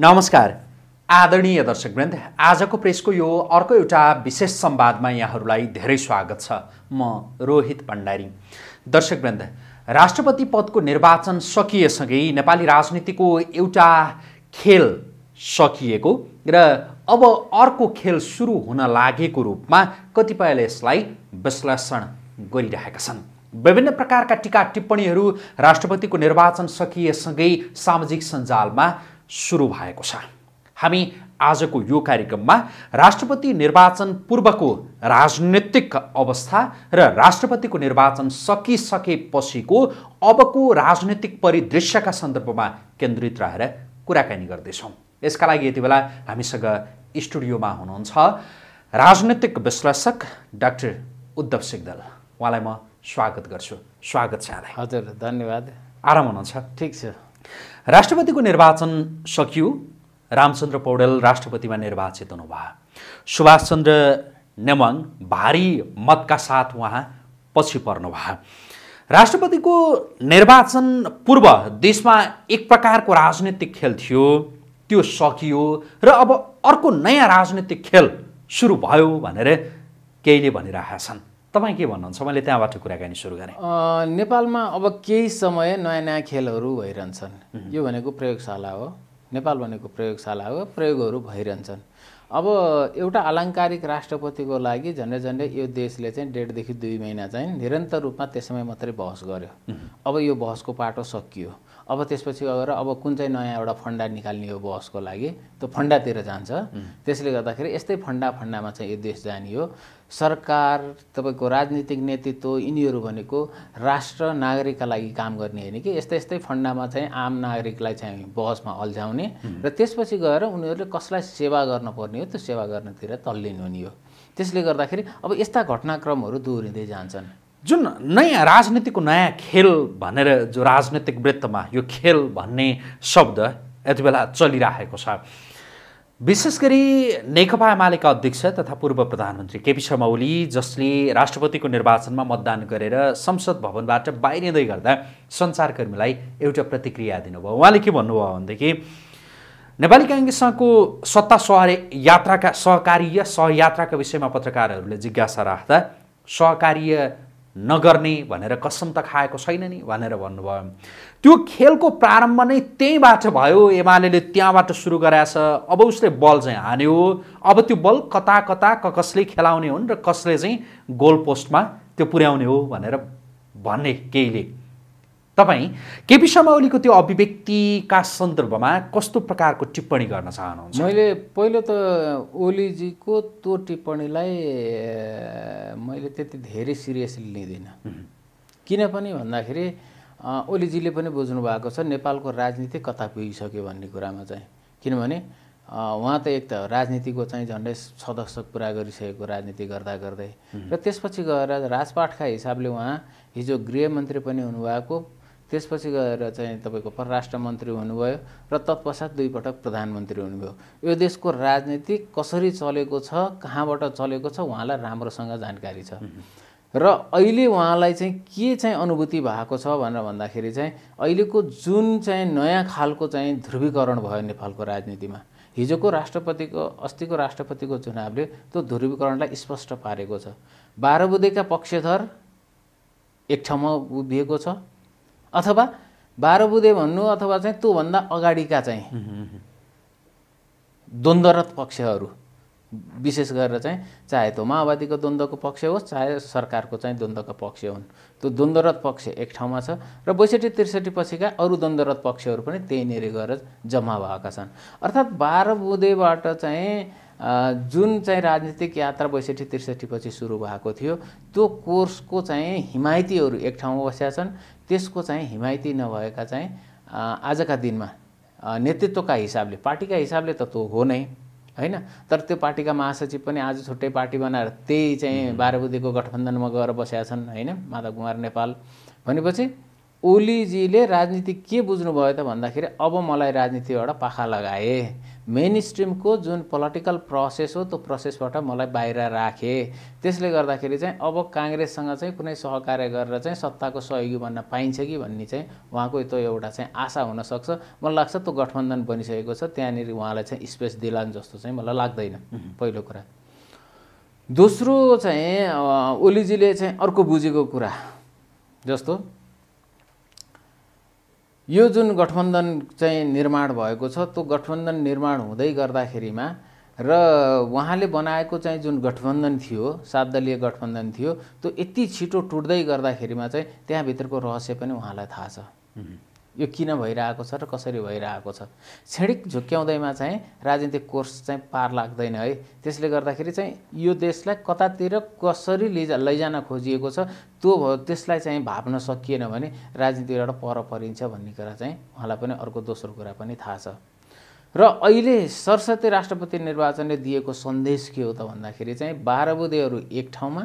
नमस्कार आदरणीय दर्शकवृन्द आजको प्रेसको यो अर्को एउटा विशेष संवादमा यहाँहरूलाई धेरै स्वागत छ म रोहित भण्डारी दर्शकवृन्द राष्ट्रपति पदको निर्वाचन सकिएसँगै नेपाली राजनीतिको एउटा खेल सकिएको र अब अर्को खेल सुरु हुन लागेको रूपमा कतिपयले यसलाई विश्लेषण गरिरहेका छन् विभिन्न प्रकारका टिका टिप्पणीहरू राष्ट्रपतिको निर्वाचन सकिएसँगै सामाजिक सञ्जालमा सुरु भएको छ हामी आजको यो कार्यक्रममा राष्ट्रपति निर्वाचन पूर्वको राजनैतिक अवस्था र राष्ट्रपतिको निर्वाचन सकिसकेपछिको अबको राजनैतिक परिदृश्यका सन्दर्भमा केन्द्रित रहेर कुराकानी गर्दैछौँ यसका लागि यति बेला हामीसँग स्टुडियोमा हुनुहुन्छ राजनैतिक विश्लेषक डाक्टर उद्धव सिग्दल उहाँलाई म स्वागत गर्छु स्वागत छ हजुर धन्यवाद आराम हुनुहुन्छ ठिक छ राष्ट्रपतिको निर्वाचन सकियो रामचन्द्र पौडेल राष्ट्रपतिमा निर्वाचित हुनुभयो सुभाषचन्द्र नेमाङ भारी मतका साथ उहाँ पछि पर्नुभयो राष्ट्रपतिको निर्वाचन पूर्व देशमा एक प्रकारको राजनीतिक खेल थियो त्यो सकियो र अब अर्को नयाँ राजनीतिक खेल सुरु भयो भनेर केहीले भनिरहेका छन् तपाईँ के भन्नुहुन्छ मैले त्यहाँबाट कुराकानी सुरु गरेँ नेपालमा अब केही समय नयाँ नयाँ खेलहरू भइरहन्छन् यो भनेको प्रयोगशाला हो नेपाल भनेको प्रयोगशाला हो प्रयोगहरू भइरहन्छन् अब एउटा आलङ्कारिक राष्ट्रपतिको लागि झन्डै झन्डै यो देशले चाहिँ डेढदेखि दुई महिना चाहिँ निरन्तर रूपमा त्यसमै मात्रै बहस गर्यो अब यो बहसको पाटो सकियो अब त्यसपछि गएर अब कुन चाहिँ नयाँ एउटा फन्डा निकाल्ने हो बहसको लागि त्यो फन्डातिर जान्छ त्यसले गर्दाखेरि यस्तै फन्डा फन्डामा चाहिँ यो देश जाने हो सरकार तपाईँको राजनीतिक नेतृत्व यिनीहरू भनेको राष्ट्र नागरिकका लागि काम गर्ने होइन कि यस्तै यस्तै फन्डामा चाहिँ आम नागरिकलाई चाहिँ बहसमा अल्झाउने र त्यसपछि गएर उनीहरूले कसलाई सेवा गर्नुपर्ने हो त्यो सेवा गर्नेतिर तल्लिनु हुने हो त्यसले गर्दाखेरि अब यस्ता घटनाक्रमहरू दोहोरिँदै जान्छन् जुन नयाँ राजनीतिको नयाँ खेल भनेर जो राजनैतिक वृत्तमा यो खेल भन्ने शब्द यति बेला चलिरहेको छ विशेष गरी नेकपा एमालेका अध्यक्ष तथा पूर्व प्रधानमन्त्री केपी शर्मा ओली जसले राष्ट्रपतिको निर्वाचनमा मतदान गरेर संसद भवनबाट बाहिरिँदै गर्दा सञ्चारकर्मीलाई एउटा प्रतिक्रिया दिनुभयो उहाँले के भन्नुभयो भनेदेखि नेपाली काङ्ग्रेससँगको सत्ता सह यात्राका सहकार्य सहयात्राका विषयमा पत्रकारहरूले जिज्ञासा राख्दा सहकारी नगर्ने भनेर कसम त खाएको छैन नि भनेर भन्नुभयो त्यो खेलको प्रारम्भ नै त्यहीँबाट भयो एमाले त्यहाँबाट सुरु गराएछ अब उसले बल चाहिँ हान्यो अब त्यो बल कता कता क कसले खेलाउने हुन् र कसले चाहिँ गोल पोस्टमा त्यो पुर्याउने हो भनेर भन्ने केहीले तपाईँ केपी शर्मा ओलीको त्यो अभिव्यक्तिका सन्दर्भमा कस्तो प्रकारको टिप्पणी गर्न चाहनुहुन्छ मैले पहिलो त ओलीजीको त्यो टिप्पणीलाई मैले त्यति धेरै सिरियसली लिँदिनँ किन पनि भन्दाखेरि ओलीजीले पनि बुझ्नु भएको छ नेपालको राजनीति कता पुगिसक्यो भन्ने कुरामा चाहिँ किनभने उहाँ त एक त राजनीतिको चाहिँ झन्डै छ दशक पुरा गरिसकेको राजनीति गर्दा गर्दै र त्यसपछि गएर राजपाठका हिसाबले उहाँ हिजो गृहमन्त्री पनि हुनुभएको त्यसपछि गएर चाहिँ तपाईँको परराष्ट्र मन्त्री हुनुभयो र तत्पश्चात दुईपटक प्रधानमन्त्री हुनुभयो यो देशको राजनीति कसरी चलेको छ कहाँबाट चलेको छ उहाँलाई राम्रोसँग जानकारी छ र अहिले उहाँलाई चाहिँ के चाहिँ अनुभूति भएको छ भनेर भन्दाखेरि चाहिँ अहिलेको जुन चाहिँ नयाँ खालको चाहिँ ध्रुवीकरण भयो नेपालको राजनीतिमा हिजोको राष्ट्रपतिको अस्तिको राष्ट्रपतिको चुनावले त्यो ध्रुवीकरणलाई स्पष्ट पारेको छ बाह्र बुधेका पक्षधर एक ठाउँमा उभिएको छ अथवा बाह्र बुधे भन्नु अथवा चाहिँ त्योभन्दा अगाडिका चाहिँ द्वन्द्वरत पक्षहरू विशेष गरेर चाहिँ चाहे त्यो माओवादीको द्वन्द्वको पक्ष होस् चाहे सरकारको चाहिँ द्वन्द्वको पक्ष हुन् त्यो द्वन्द्वरत पक्ष एक ठाउँमा छ र बैसठी त्रिसठी पछिका अरू द्वन्द्वरत पक्षहरू पनि त्यहीँनिर गएर जम्मा भएका छन् अर्थात् बाह्र बुधेबाट चाहिँ जुन चाहिँ राजनीतिक यात्रा बैसठी त्रिसठी पछि सुरु भएको थियो त्यो कोर्सको चाहिँ हिमायतीहरू एक ठाउँमा बसेका छन् त्यसको चाहिँ हिमायती नभएका चाहिँ आजका दिनमा नेतृत्वका हिसाबले पार्टीका हिसाबले त त्यो हो नै होइन तर त्यो पार्टीका महासचिव पनि आज छुट्टै पार्टी बनाएर त्यही चाहिँ बाह्रबुदीको गठबन्धनमा गएर बसेका छन् होइन माधव कुमार नेपाल भनेपछि ओलीजीले राजनीति के बुझ्नुभयो त भन्दाखेरि अब मलाई राजनीतिबाट पाखा लगाए मेन स्ट्रिमको जुन पोलिटिकल प्रोसेस हो त्यो प्रोसेसबाट मलाई बाहिर राखे त्यसले गर्दाखेरि चाहिँ अब काङ्ग्रेससँग चाहिँ कुनै सहकार्य गरेर चाहिँ सत्ताको सहयोगी बन्न पाइन्छ कि भन्ने चाहिँ उहाँको त्यो एउटा चाहिँ आशा हुनसक्छ मलाई लाग्छ त्यो गठबन्धन बनिसकेको छ त्यहाँनिर उहाँलाई चाहिँ स्पेस दिलान् जस्तो चाहिँ मलाई लाग्दैन पहिलो कुरा दोस्रो चाहिँ ओलीजीले चाहिँ अर्को बुझेको कुरा जस्तो यो जुन गठबन्धन चाहिँ निर्माण भएको छ त्यो गठबन्धन निर्माण हुँदै गर्दाखेरिमा र उहाँले बनाएको चाहिँ जुन गठबन्धन थियो सात दलीय गठबन्धन थियो त्यो यति छिटो टुट्दै गर्दाखेरिमा चाहिँ त्यहाँभित्रको रहस्य पनि उहाँलाई थाहा छ यो किन भइरहेको छ र कसरी भइरहेको छ क्षणिक झुक्क्याउँदैमा चाहिँ राजनीतिक कोर्स चाहिँ पार लाग्दैन है त्यसले गर्दाखेरि चाहिँ यो देशलाई कतातिर कसरी लिजा लैजान खोजिएको छ त्यो भयो त्यसलाई चाहिँ भाप्न सकिएन भने राजनीतिबाट पर परिन्छ भन्ने कुरा चाहिँ उहाँलाई पनि अर्को दोस्रो कुरा पनि थाहा छ र अहिले सरस्वती राष्ट्रपति निर्वाचनले दिएको सन्देश के हो त भन्दाखेरि चाहिँ बाह्र बुधेहरू एक ठाउँमा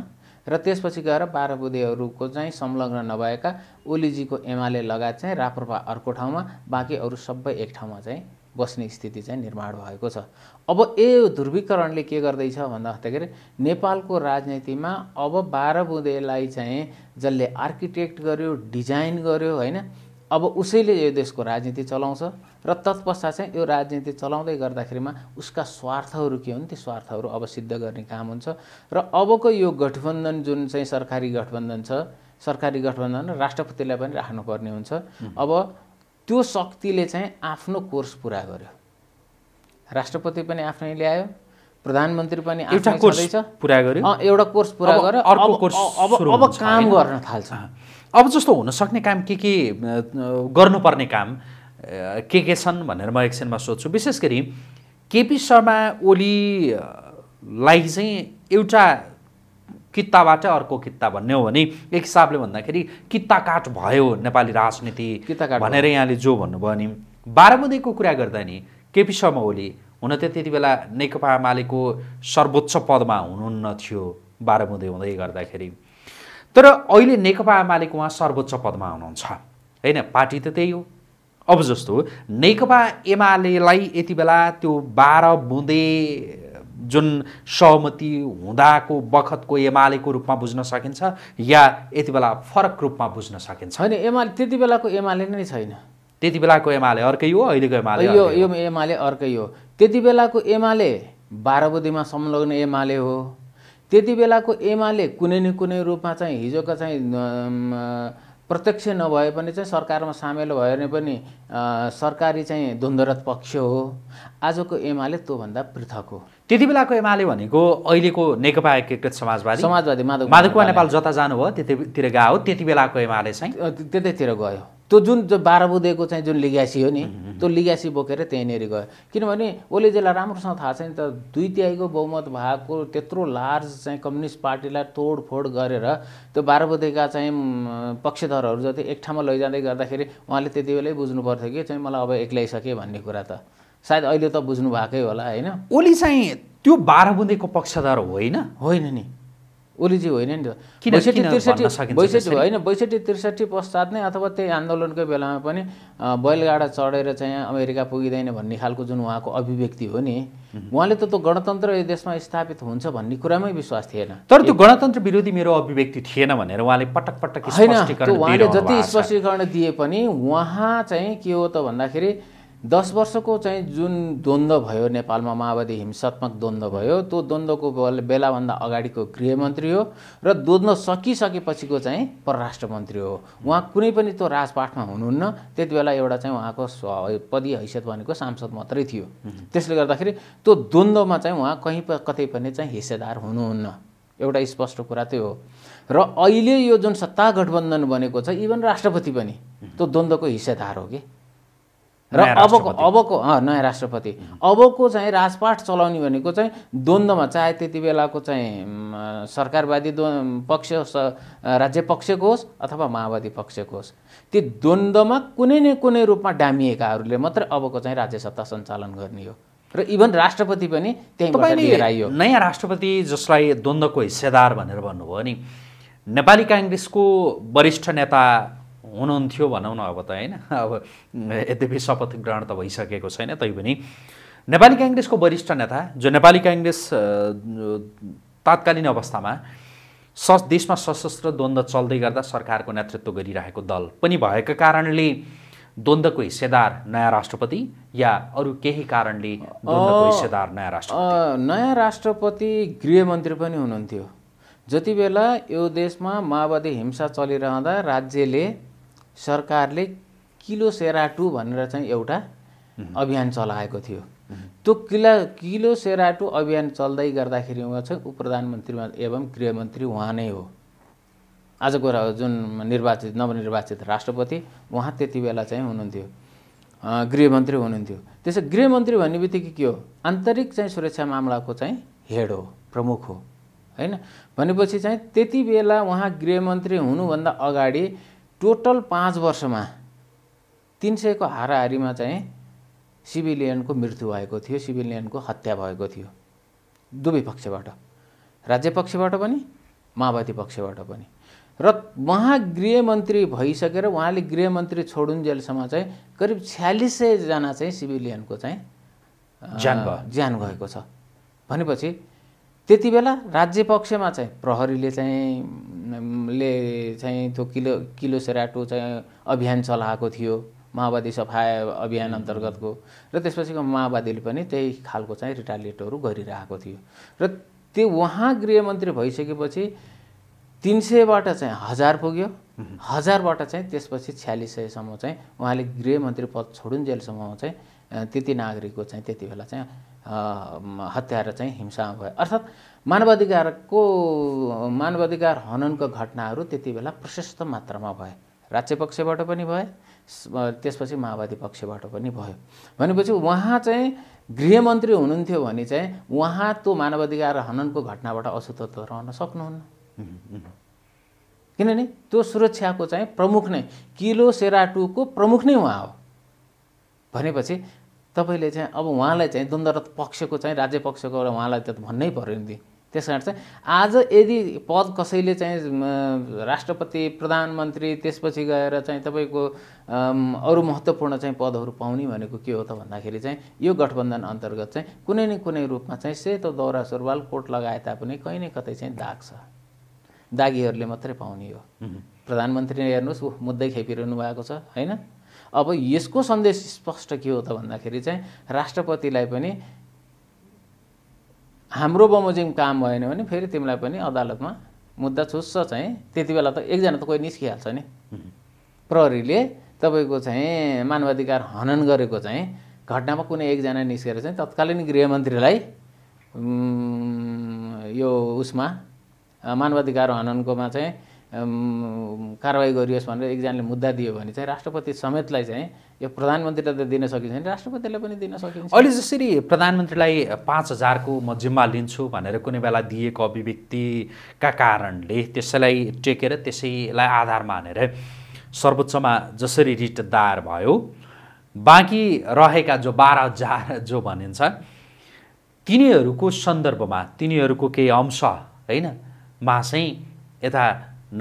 र त्यसपछि गएर बाह्र बुधेहरूको चाहिँ संलग्न नभएका ओलीजीको एमाले लगायत चाहिँ राप्रपा अर्को ठाउँमा बाँकी अरू सबै एक ठाउँमा चाहिँ बस्ने स्थिति चाहिँ निर्माण भएको छ अब ए ध्रुवीकरणले के गर्दैछ भन्दाखेरि नेपालको राजनीतिमा अब बाह्र बुधेलाई चाहिँ जसले आर्किटेक्ट गर्यो डिजाइन गर्यो होइन अब उसैले यो देशको राजनीति चलाउँछ र तत्पश्चात चाहिँ यो राजनीति चलाउँदै गर्दाखेरिमा उसका स्वार्थहरू के हुन् ती स्वार्थहरू अब सिद्ध गर्ने काम हुन्छ र अबको यो गठबन्धन जुन चाहिँ सरकारी गठबन्धन छ सरकारी गठबन्धन राष्ट्रपतिलाई पनि राख्नुपर्ने हुन्छ अब त्यो शक्तिले चाहिँ आफ्नो कोर्स पुरा गर्यो राष्ट्रपति पनि आफ्नै ल्यायो प्रधानमन्त्री पनि एउटा कोर्स पुरा गर्यो एउटा कोर्स पुरा गर्यो अब अब काम गर्न थाल्छ अब जस्तो हुनसक्ने काम के के गर्नुपर्ने काम के के छन् भनेर म एकछिनमा सोध्छु विशेष गरी केपी शर्मा ओलीलाई चाहिँ एउटा कित्ताबाट अर्को कित्ता भन्ने हो भने एक हिसाबले भन्दाखेरि कित्ताकाट भयो नेपाली राजनीति भनेर यहाँले जो भन्नुभयो नि बाह्रमतीको कुरा गर्दा नि केपी शर्मा ओली हुन त त्यति बेला नेकपा मालेको सर्वोच्च पदमा हुनुहुन्न थियो बाह्रमती हुँदै गर्दाखेरि तर अहिले नेकपा एमालेको उहाँ सर्वोच्च पदमा हुनुहुन्छ होइन पार्टी त त्यही हो अब जस्तो नेकपा एमालेलाई यति बेला त्यो बाह्र बुँदे जुन सहमति हुँदाको बखतको एमालेको रूपमा बुझ्न सकिन्छ या यति बेला फरक रूपमा बुझ्न सकिन्छ होइन एमाले त्यति बेलाको एमाले नै छैन त्यति बेलाको एमाले अर्कै हो अहिलेको एमाले यो यो एमाले अर्कै हो त्यति बेलाको एमाले बाह्र बुँदेमा संलग्न एमाले हो त्यति बेलाको एमाले कुनै न कुनै रूपमा चाहिँ हिजोको चाहिँ प्रत्यक्ष नभए पनि चाहिँ सरकारमा सामेल भयो भने पनि सरकारी चाहिँ द्वन्द्वरत पक्ष हो आजको एमाले त्योभन्दा पृथक हो त्यति बेलाको एमाले भनेको अहिलेको नेकपा एकीकृत समाजवादी समाजवादी माधव माधव नेपाल जता जानुभयो त्यतितिर गयो त्यति बेलाको एमाले चाहिँ त्यतैतिर गयो त्यो जुन बाह्र बुधेको चाहिँ जुन लिग्यासी हो नि त्यो लिग्यासी बोकेर त्यहीँनिर गयो किनभने ओली जसलाई राम्रोसँग थाहा छैन त दुई तिहाईको बहुमत भएको त्यत्रो लार्ज चाहिँ कम्युनिस्ट पार्टीलाई तोडफोड गरेर त्यो बाह्र बुधेका चाहिँ पक्षधरहरू जति एक ठाउँमा लैजाँदै गर्दाखेरि उहाँले त्यति बेलै बुझ्नु पर्थ्यो कि चाहिँ मलाई अब एक्लै एक्ल्याइसकेँ भन्ने कुरा त सायद अहिले त बुझ्नु भएकै होला होइन ओली चाहिँ त्यो बाह्र बुधेको पक्षधर होइन होइन नि ओलीजी होइन नि त बैसठी त्रिसठी बैसठी होइन बैसठी त्रिसठी पश्चात नै अथवा त्यही आन्दोलनकै बेलामा पनि बैलगाडा चढेर चाहिँ अमेरिका पुगिँदैन भन्ने खालको जुन उहाँको अभिव्यक्ति हो नि उहाँले त त्यो गणतन्त्र यो देशमा स्थापित हुन्छ भन्ने कुरामै विश्वास थिएन तर त्यो गणतन्त्र विरोधी मेरो अभिव्यक्ति थिएन भनेर उहाँले पटक पटक होइन उहाँले जति स्पष्टीकरण दिए पनि उहाँ चाहिँ के हो त भन्दाखेरि दस वर्षको चाहिँ जुन द्वन्द्व भयो नेपालमा माओवादी हिंसात्मक द्वन्द्व भयो त्यो द्वन्द्वको बेलाभन्दा अगाडिको गृहमन्त्री हो र द्वन्द्व सकिसकेपछिको चाहिँ परराष्ट्र मन्त्री हो उहाँ कुनै पनि त्यो राजपाठमा हुनुहुन्न त्यति बेला एउटा चाहिँ उहाँको पदीय हैसियत भनेको सांसद मात्रै थियो त्यसले गर्दाखेरि त्यो द्वन्द्वमा चाहिँ उहाँ कहीँ कतै पनि चाहिँ हिस्सेदार हुनुहुन्न एउटा स्पष्ट कुरा त्यो हो र अहिले यो जुन सत्ता गठबन्धन बनेको छ इभन राष्ट्रपति पनि त्यो द्वन्द्वको हिस्सेदार हो कि र अबको अबको नयाँ राष्ट्रपति अबको चाहिँ राजपाठ चलाउने भनेको चाहिँ द्वन्द्वमा चाहे त्यति बेलाको चाहिँ सरकारवादी पक्ष राज्य पक्षको होस् अथवा माओवादी पक्षको होस् त्यो द्वन्द्वमा कुनै न कुनै रूपमा डामिएकाहरूले मात्रै अबको चाहिँ राज्य सत्ता सञ्चालन गर्ने हो र इभन राष्ट्रपति पनि त्यहीँ नयाँ राष्ट्रपति जसलाई द्वन्द्वको हिस्सेदार भनेर भन्नुभयो नि नेपाली काङ्ग्रेसको वरिष्ठ नेता हुनुहुन्थ्यो भनौँ न अब त होइन अब यद्यपि शपथ ग्रहण त भइसकेको छैन तैपनि नेपाली काङ्ग्रेसको वरिष्ठ नेता जो नेपाली काङ्ग्रेस तात्कालीन अवस्थामा स देशमा सशस्त्र द्वन्द्व चल्दै गर्दा सरकारको नेतृत्व गरिरहेको दल पनि भएको कारणले द्वन्द्वको हिस्सेदार नयाँ राष्ट्रपति या अरू केही कारणले द्वन्द्वको हिस्सेदार नयाँ राष्ट्रपति नयाँ राष्ट्रपति गृहमन्त्री पनि हुनुहुन्थ्यो जति बेला यो देशमा माओवादी हिंसा चलिरहँदा राज्यले सरकारले किलो सेराटु भनेर चाहिँ एउटा अभियान चलाएको थियो त्यो किला किलो सेराटु अभियान चल्दै गर्दाखेरि उहाँ चाहिँ उप प्रधानमन्त्रीमा एवं गृहमन्त्री उहाँ नै हो आजको जुन निर्वाचित नवनिर्वाचित राष्ट्रपति उहाँ त्यति बेला चाहिँ हुनुहुन्थ्यो गृहमन्त्री हुनुहुन्थ्यो त्यसै गृहमन्त्री भन्ने बित्तिकै के हो आन्तरिक चाहिँ सुरक्षा मामलाको चाहिँ हेड हो प्रमुख हो होइन भनेपछि चाहिँ त्यति बेला उहाँ गृहमन्त्री हुनुभन्दा अगाडि टोटल पाँच वर्षमा तिन सयको हाराहारीमा चाहिँ सिभिलियनको मृत्यु भएको थियो सिभिलियनको हत्या भएको थियो दुवै पक्षबाट राज्य पक्षबाट पनि माओवादी पक्षबाट पनि र उहाँ गृहमन्त्री भइसकेर उहाँले गृहमन्त्री छोडुन्जेलसम्म चाहिँ करिब छ्यालिस सयजना चाहिँ सिभिलियनको चाहिँ ज्यान ज्यान गएको छ भनेपछि त्यति बेला राज्य पक्षमा चाहिँ प्रहरीले चाहिँ ले चाहिँ त्यो किलो किलो सेराटो चाहिँ अभियान चलाएको थियो माओवादी सफा अभियान अन्तर्गतको र त्यसपछिको माओवादीले पनि त्यही खालको चाहिँ रिटालिएटहरू गरिरहेको थियो र त्यो उहाँ गृहमन्त्री भइसकेपछि तिन सयबाट चाहिँ हजार पुग्यो हजारबाट चाहिँ त्यसपछि छ्यालिस सयसम्म चाहिँ उहाँले गृहमन्त्री पद छोडुन्जेलसम्म चाहिँ त्यति नागरिकको चाहिँ त्यति बेला चाहिँ हत्याएर चाहिँ हिंसामा भयो अर्थात् मानवाधिकारको मानवाधिकार हननको घटनाहरू त्यति बेला प्रशस्त मात्रामा भए राज्य पक्षबाट पनि भए त्यसपछि माओवादी पक्षबाट पनि भयो भनेपछि उहाँ चाहिँ गृहमन्त्री हुनुहुन्थ्यो भने चाहिँ उहाँ त्यो मानवाधिकार हननको घटनाबाट असुतत्व रहन सक्नुहुन्न किनभने त्यो सुरक्षाको चाहिँ प्रमुख नै किलो सेराटुको प्रमुख नै उहाँ हो भनेपछि तपाईँले चाहिँ अब उहाँलाई चाहिँ द्वन्द्वरत पक्षको चाहिँ राज्य पक्षको उहाँलाई त भन्नै पऱ्यो नि त्यस कारण चाहिँ आज यदि पद कसैले चाहिँ राष्ट्रपति प्रधानमन्त्री त्यसपछि गएर चाहिँ तपाईँको अरू महत्त्वपूर्ण चाहिँ पदहरू पाउने भनेको के हो त भन्दाखेरि चाहिँ यो गठबन्धन अन्तर्गत चाहिँ कुनै न कुनै रूपमा चाहिँ सेतो दौरा सुरुवाल कोट लगाए तापनि कहीँ न कतै चाहिँ दाग छ दागीहरूले मात्रै पाउने हो प्रधानमन्त्रीले हेर्नुहोस् ऊ मुद्दै खेपिरहनु भएको छ होइन अब यसको सन्देश स्पष्ट के हो त भन्दाखेरि चाहिँ राष्ट्रपतिलाई पनि हाम्रो बमोजिम काम भएन भने फेरि तिमीलाई पनि अदालतमा मुद्दा छुस्छ चाहिँ त्यति बेला त एकजना त कोही निस्किहाल्छ नि प्रहरीले तपाईँको चाहिँ मानवाधिकार हनन गरेको चाहिँ घटनामा कुनै एकजना निस्केर चाहिँ तत्कालीन गृहमन्त्रीलाई यो उसमा मानवाधिकार हननकोमा चाहिँ कारवाही गरियोस् भनेर एकजनाले मुद्दा दियो भने चाहिँ राष्ट्रपति समेतलाई चाहिँ यो प्रधानमन्त्रीलाई त दिन सकिन्छ भने राष्ट्रपतिलाई पनि दिन सकिन्छ अहिले जसरी प्रधानमन्त्रीलाई पाँच हजारको म जिम्मा लिन्छु भनेर कुनै बेला दिएको अभिव्यक्तिका कारणले त्यसैलाई टेकेर त्यसैलाई आधार मानेर सर्वोच्चमा जसरी रिट दायर भयो बाँकी रहेका जो बाह्र हजार जो भनिन्छ तिनीहरूको सन्दर्भमा तिनीहरूको केही अंश होइन मा चाहिँ यता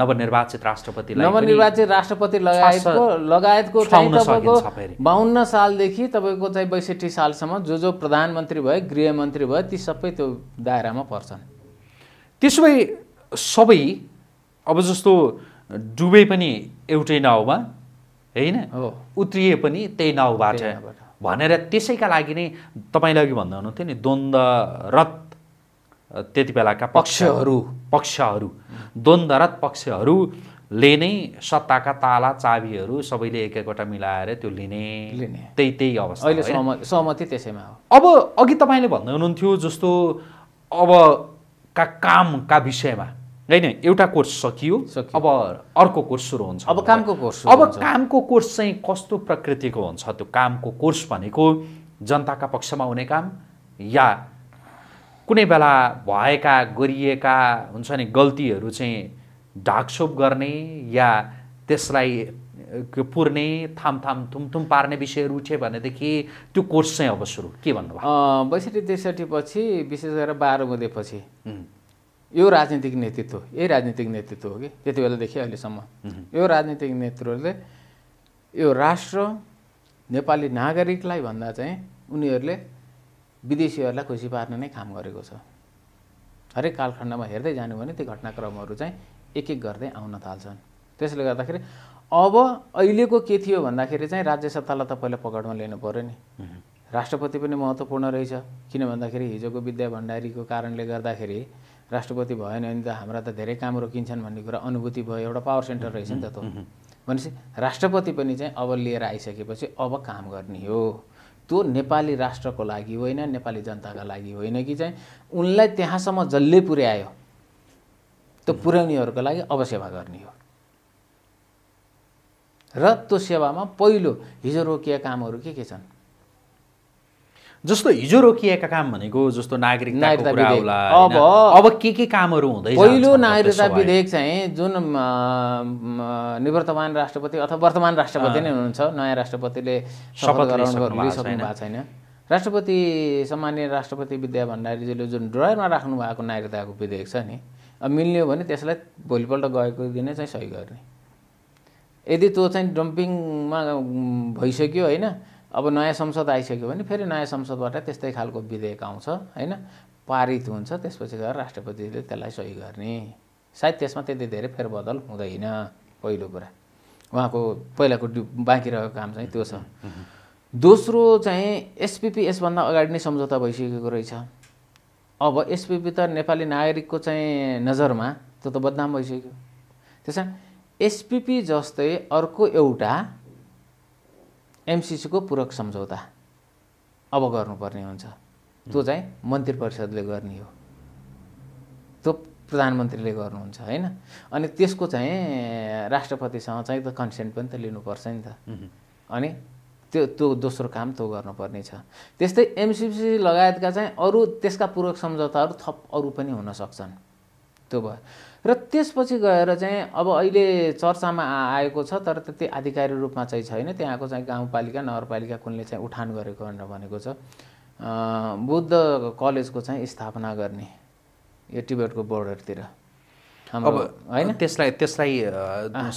नवनिर्वाचित राष्ट्रपति नवनिर्वाचित राष्ट्रपति लगायतको लगायतको तपाईँको बाहन्न सालदेखि तपाईँको चाहिँ बैसठी सालसम्म जो जो प्रधानमन्त्री भयो गृहमन्त्री भयो ती सबै त्यो दायरामा पर्छन् त्यसो भए सबै अब जस्तो डुबे पनि एउटै नाउँमा होइन उत्रिए पनि त्यही नाउँबाट भनेर त्यसैका लागि नै तपाईँले अघि भन्दा हुनुहुन्थ्यो नि द्वन्द्वरत त्यति बेलाका पक्षहरू पक्षहरू द्वन्द्वरत पक्षहरूले नै सत्ताका ताला चाबीहरू सबैले एक एकवटा मिलाएर त्यो लिने लिने त्यही त्यही अवस्था अहिले सहमति त्यसैमा हो अब अघि तपाईँले भन्दै हुनुहुन्थ्यो जस्तो अब का कामका विषयमा होइन एउटा कोर्स सकियो अब अर्को कोर्स सुरु हुन्छ अब कामको कोर्स अब कामको कोर्स चाहिँ कस्तो प्रकृतिको हुन्छ त्यो कामको कोर्स भनेको जनताका पक्षमा हुने काम या कुनै बेला भएका गरिएका हुन्छ नि गल्तीहरू चाहिँ ढाकछोप गर्ने या त्यसलाई पुर्ने थामथाम थुमथुम पार्ने विषयहरू उठ्यो भनेदेखि त्यो कोर्स चाहिँ अब सुरु के भन्नुभयो बैसठी त्रिसठी पछि विशेष गरेर बाह्र बजेपछि यो राजनीतिक नेतृत्व यही राजनीतिक नेतृत्व हो कि त्यति बेलादेखि अहिलेसम्म यो राजनीतिक नेतृत्वले यो राष्ट्र नेपाली नागरिकलाई भन्दा चाहिँ उनीहरूले विदेशीहरूलाई खुसी पार्ने नै काम गरेको छ हरेक कालखण्डमा हेर्दै जानु भने ती घटनाक्रमहरू चाहिँ एक एक गर्दै आउन थाल्छन् त्यसले गर्दाखेरि अब अहिलेको के थियो भन्दाखेरि चाहिँ राज्य सत्तालाई त पहिला पकडमा लिनु पऱ्यो नि राष्ट्रपति पनि महत्त्वपूर्ण रहेछ किन भन्दाखेरि हिजोको विद्या भण्डारीको कारणले गर्दाखेरि राष्ट्रपति भएन भने त हाम्रा त धेरै काम रोकिन्छन् भन्ने कुरा अनुभूति भयो एउटा पावर सेन्टर रहेछ नि त त भनेपछि राष्ट्रपति पनि चाहिँ अब लिएर आइसकेपछि अब काम गर्ने हो त्यो नेपाली राष्ट्रको लागि होइन नेपाली जनताका लागि होइन कि चाहिँ उनलाई त्यहाँसम्म जसले पुर्यायो त्यो पुर्याउनेहरूको लागि अब सेवा गर्ने हो र त्यो सेवामा पहिलो हिजो रोकिएका कामहरू के के छन् जस्तो हिजो रोकिएका काम भनेको जस्तो नागरिकताको कुरा होला अब अब के के कामहरू हुँदैछ पहिलो नागरिकता विधेयक चाहिँ जुन निवर्तमान राष्ट्रपति अथवा वर्तमान राष्ट्रपति नै हुनुहुन्छ नयाँ राष्ट्रपतिले शपथ लिइसक्नु भएको छैन राष्ट्रपति सामान्य राष्ट्रपति विद्या भण्डारीजीले जुन ड्रयरमा राख्नु भएको नागरिकताको विधेयक छ नि अब मिल्ने हो भने त्यसलाई भोलिपल्ट गएको दिनै चाहिँ सही गर्ने यदि त्यो चाहिँ डम्पिङमा भइसक्यो होइन अब नयाँ संसद आइसक्यो भने फेरि नयाँ संसदबाट त्यस्तै खालको विधेयक आउँछ होइन पारित हुन्छ त्यसपछि गएर राष्ट्रपतिले त्यसलाई सही गर्ने सायद त्यसमा त्यति धेरै फेरबदल हुँदैन पहिलो कुरा उहाँको पहिलाको डु बाँकी रहेको काम चाहिँ त्यो छ दोस्रो चाहिँ एसपिपी यसभन्दा अगाडि नै सम्झौता भइसकेको रहेछ अब एसपिपी त नेपाली नागरिकको चाहिँ नजरमा त्यो त बदनाम भइसक्यो त्यसमा एसपिपी जस्तै अर्को एउटा एमसिसीको पूरक सम्झौता अब गर्नुपर्ने हुन्छ त्यो चाहिँ मन्त्री परिषदले गर्ने हो त्यो प्रधानमन्त्रीले गर्नुहुन्छ होइन अनि त्यसको चाहिँ राष्ट्रपतिसँग चाहिँ त कन्सेन्ट पनि त लिनुपर्छ नि त अनि त्यो त्यो दोस्रो काम त्यो गर्नुपर्ने छ त्यस्तै एमसिसी लगायतका चाहिँ अरू त्यसका पूर्वक सम्झौताहरू थप अरू पनि हुन सक्छन् त्यो भयो र त्यसपछि गएर चाहिँ अब अहिले चर्चामा आएको छ तर त्यति आधिकारिक रूपमा चाहिँ छैन त्यहाँको चाहिँ गाउँपालिका नगरपालिका कुनले चाहिँ उठान गरेको भनेर भनेको छ बुद्ध कलेजको चाहिँ स्थापना गर्ने यो टिबेटको बोर्डरतिर अब होइन त्यसलाई त्यसलाई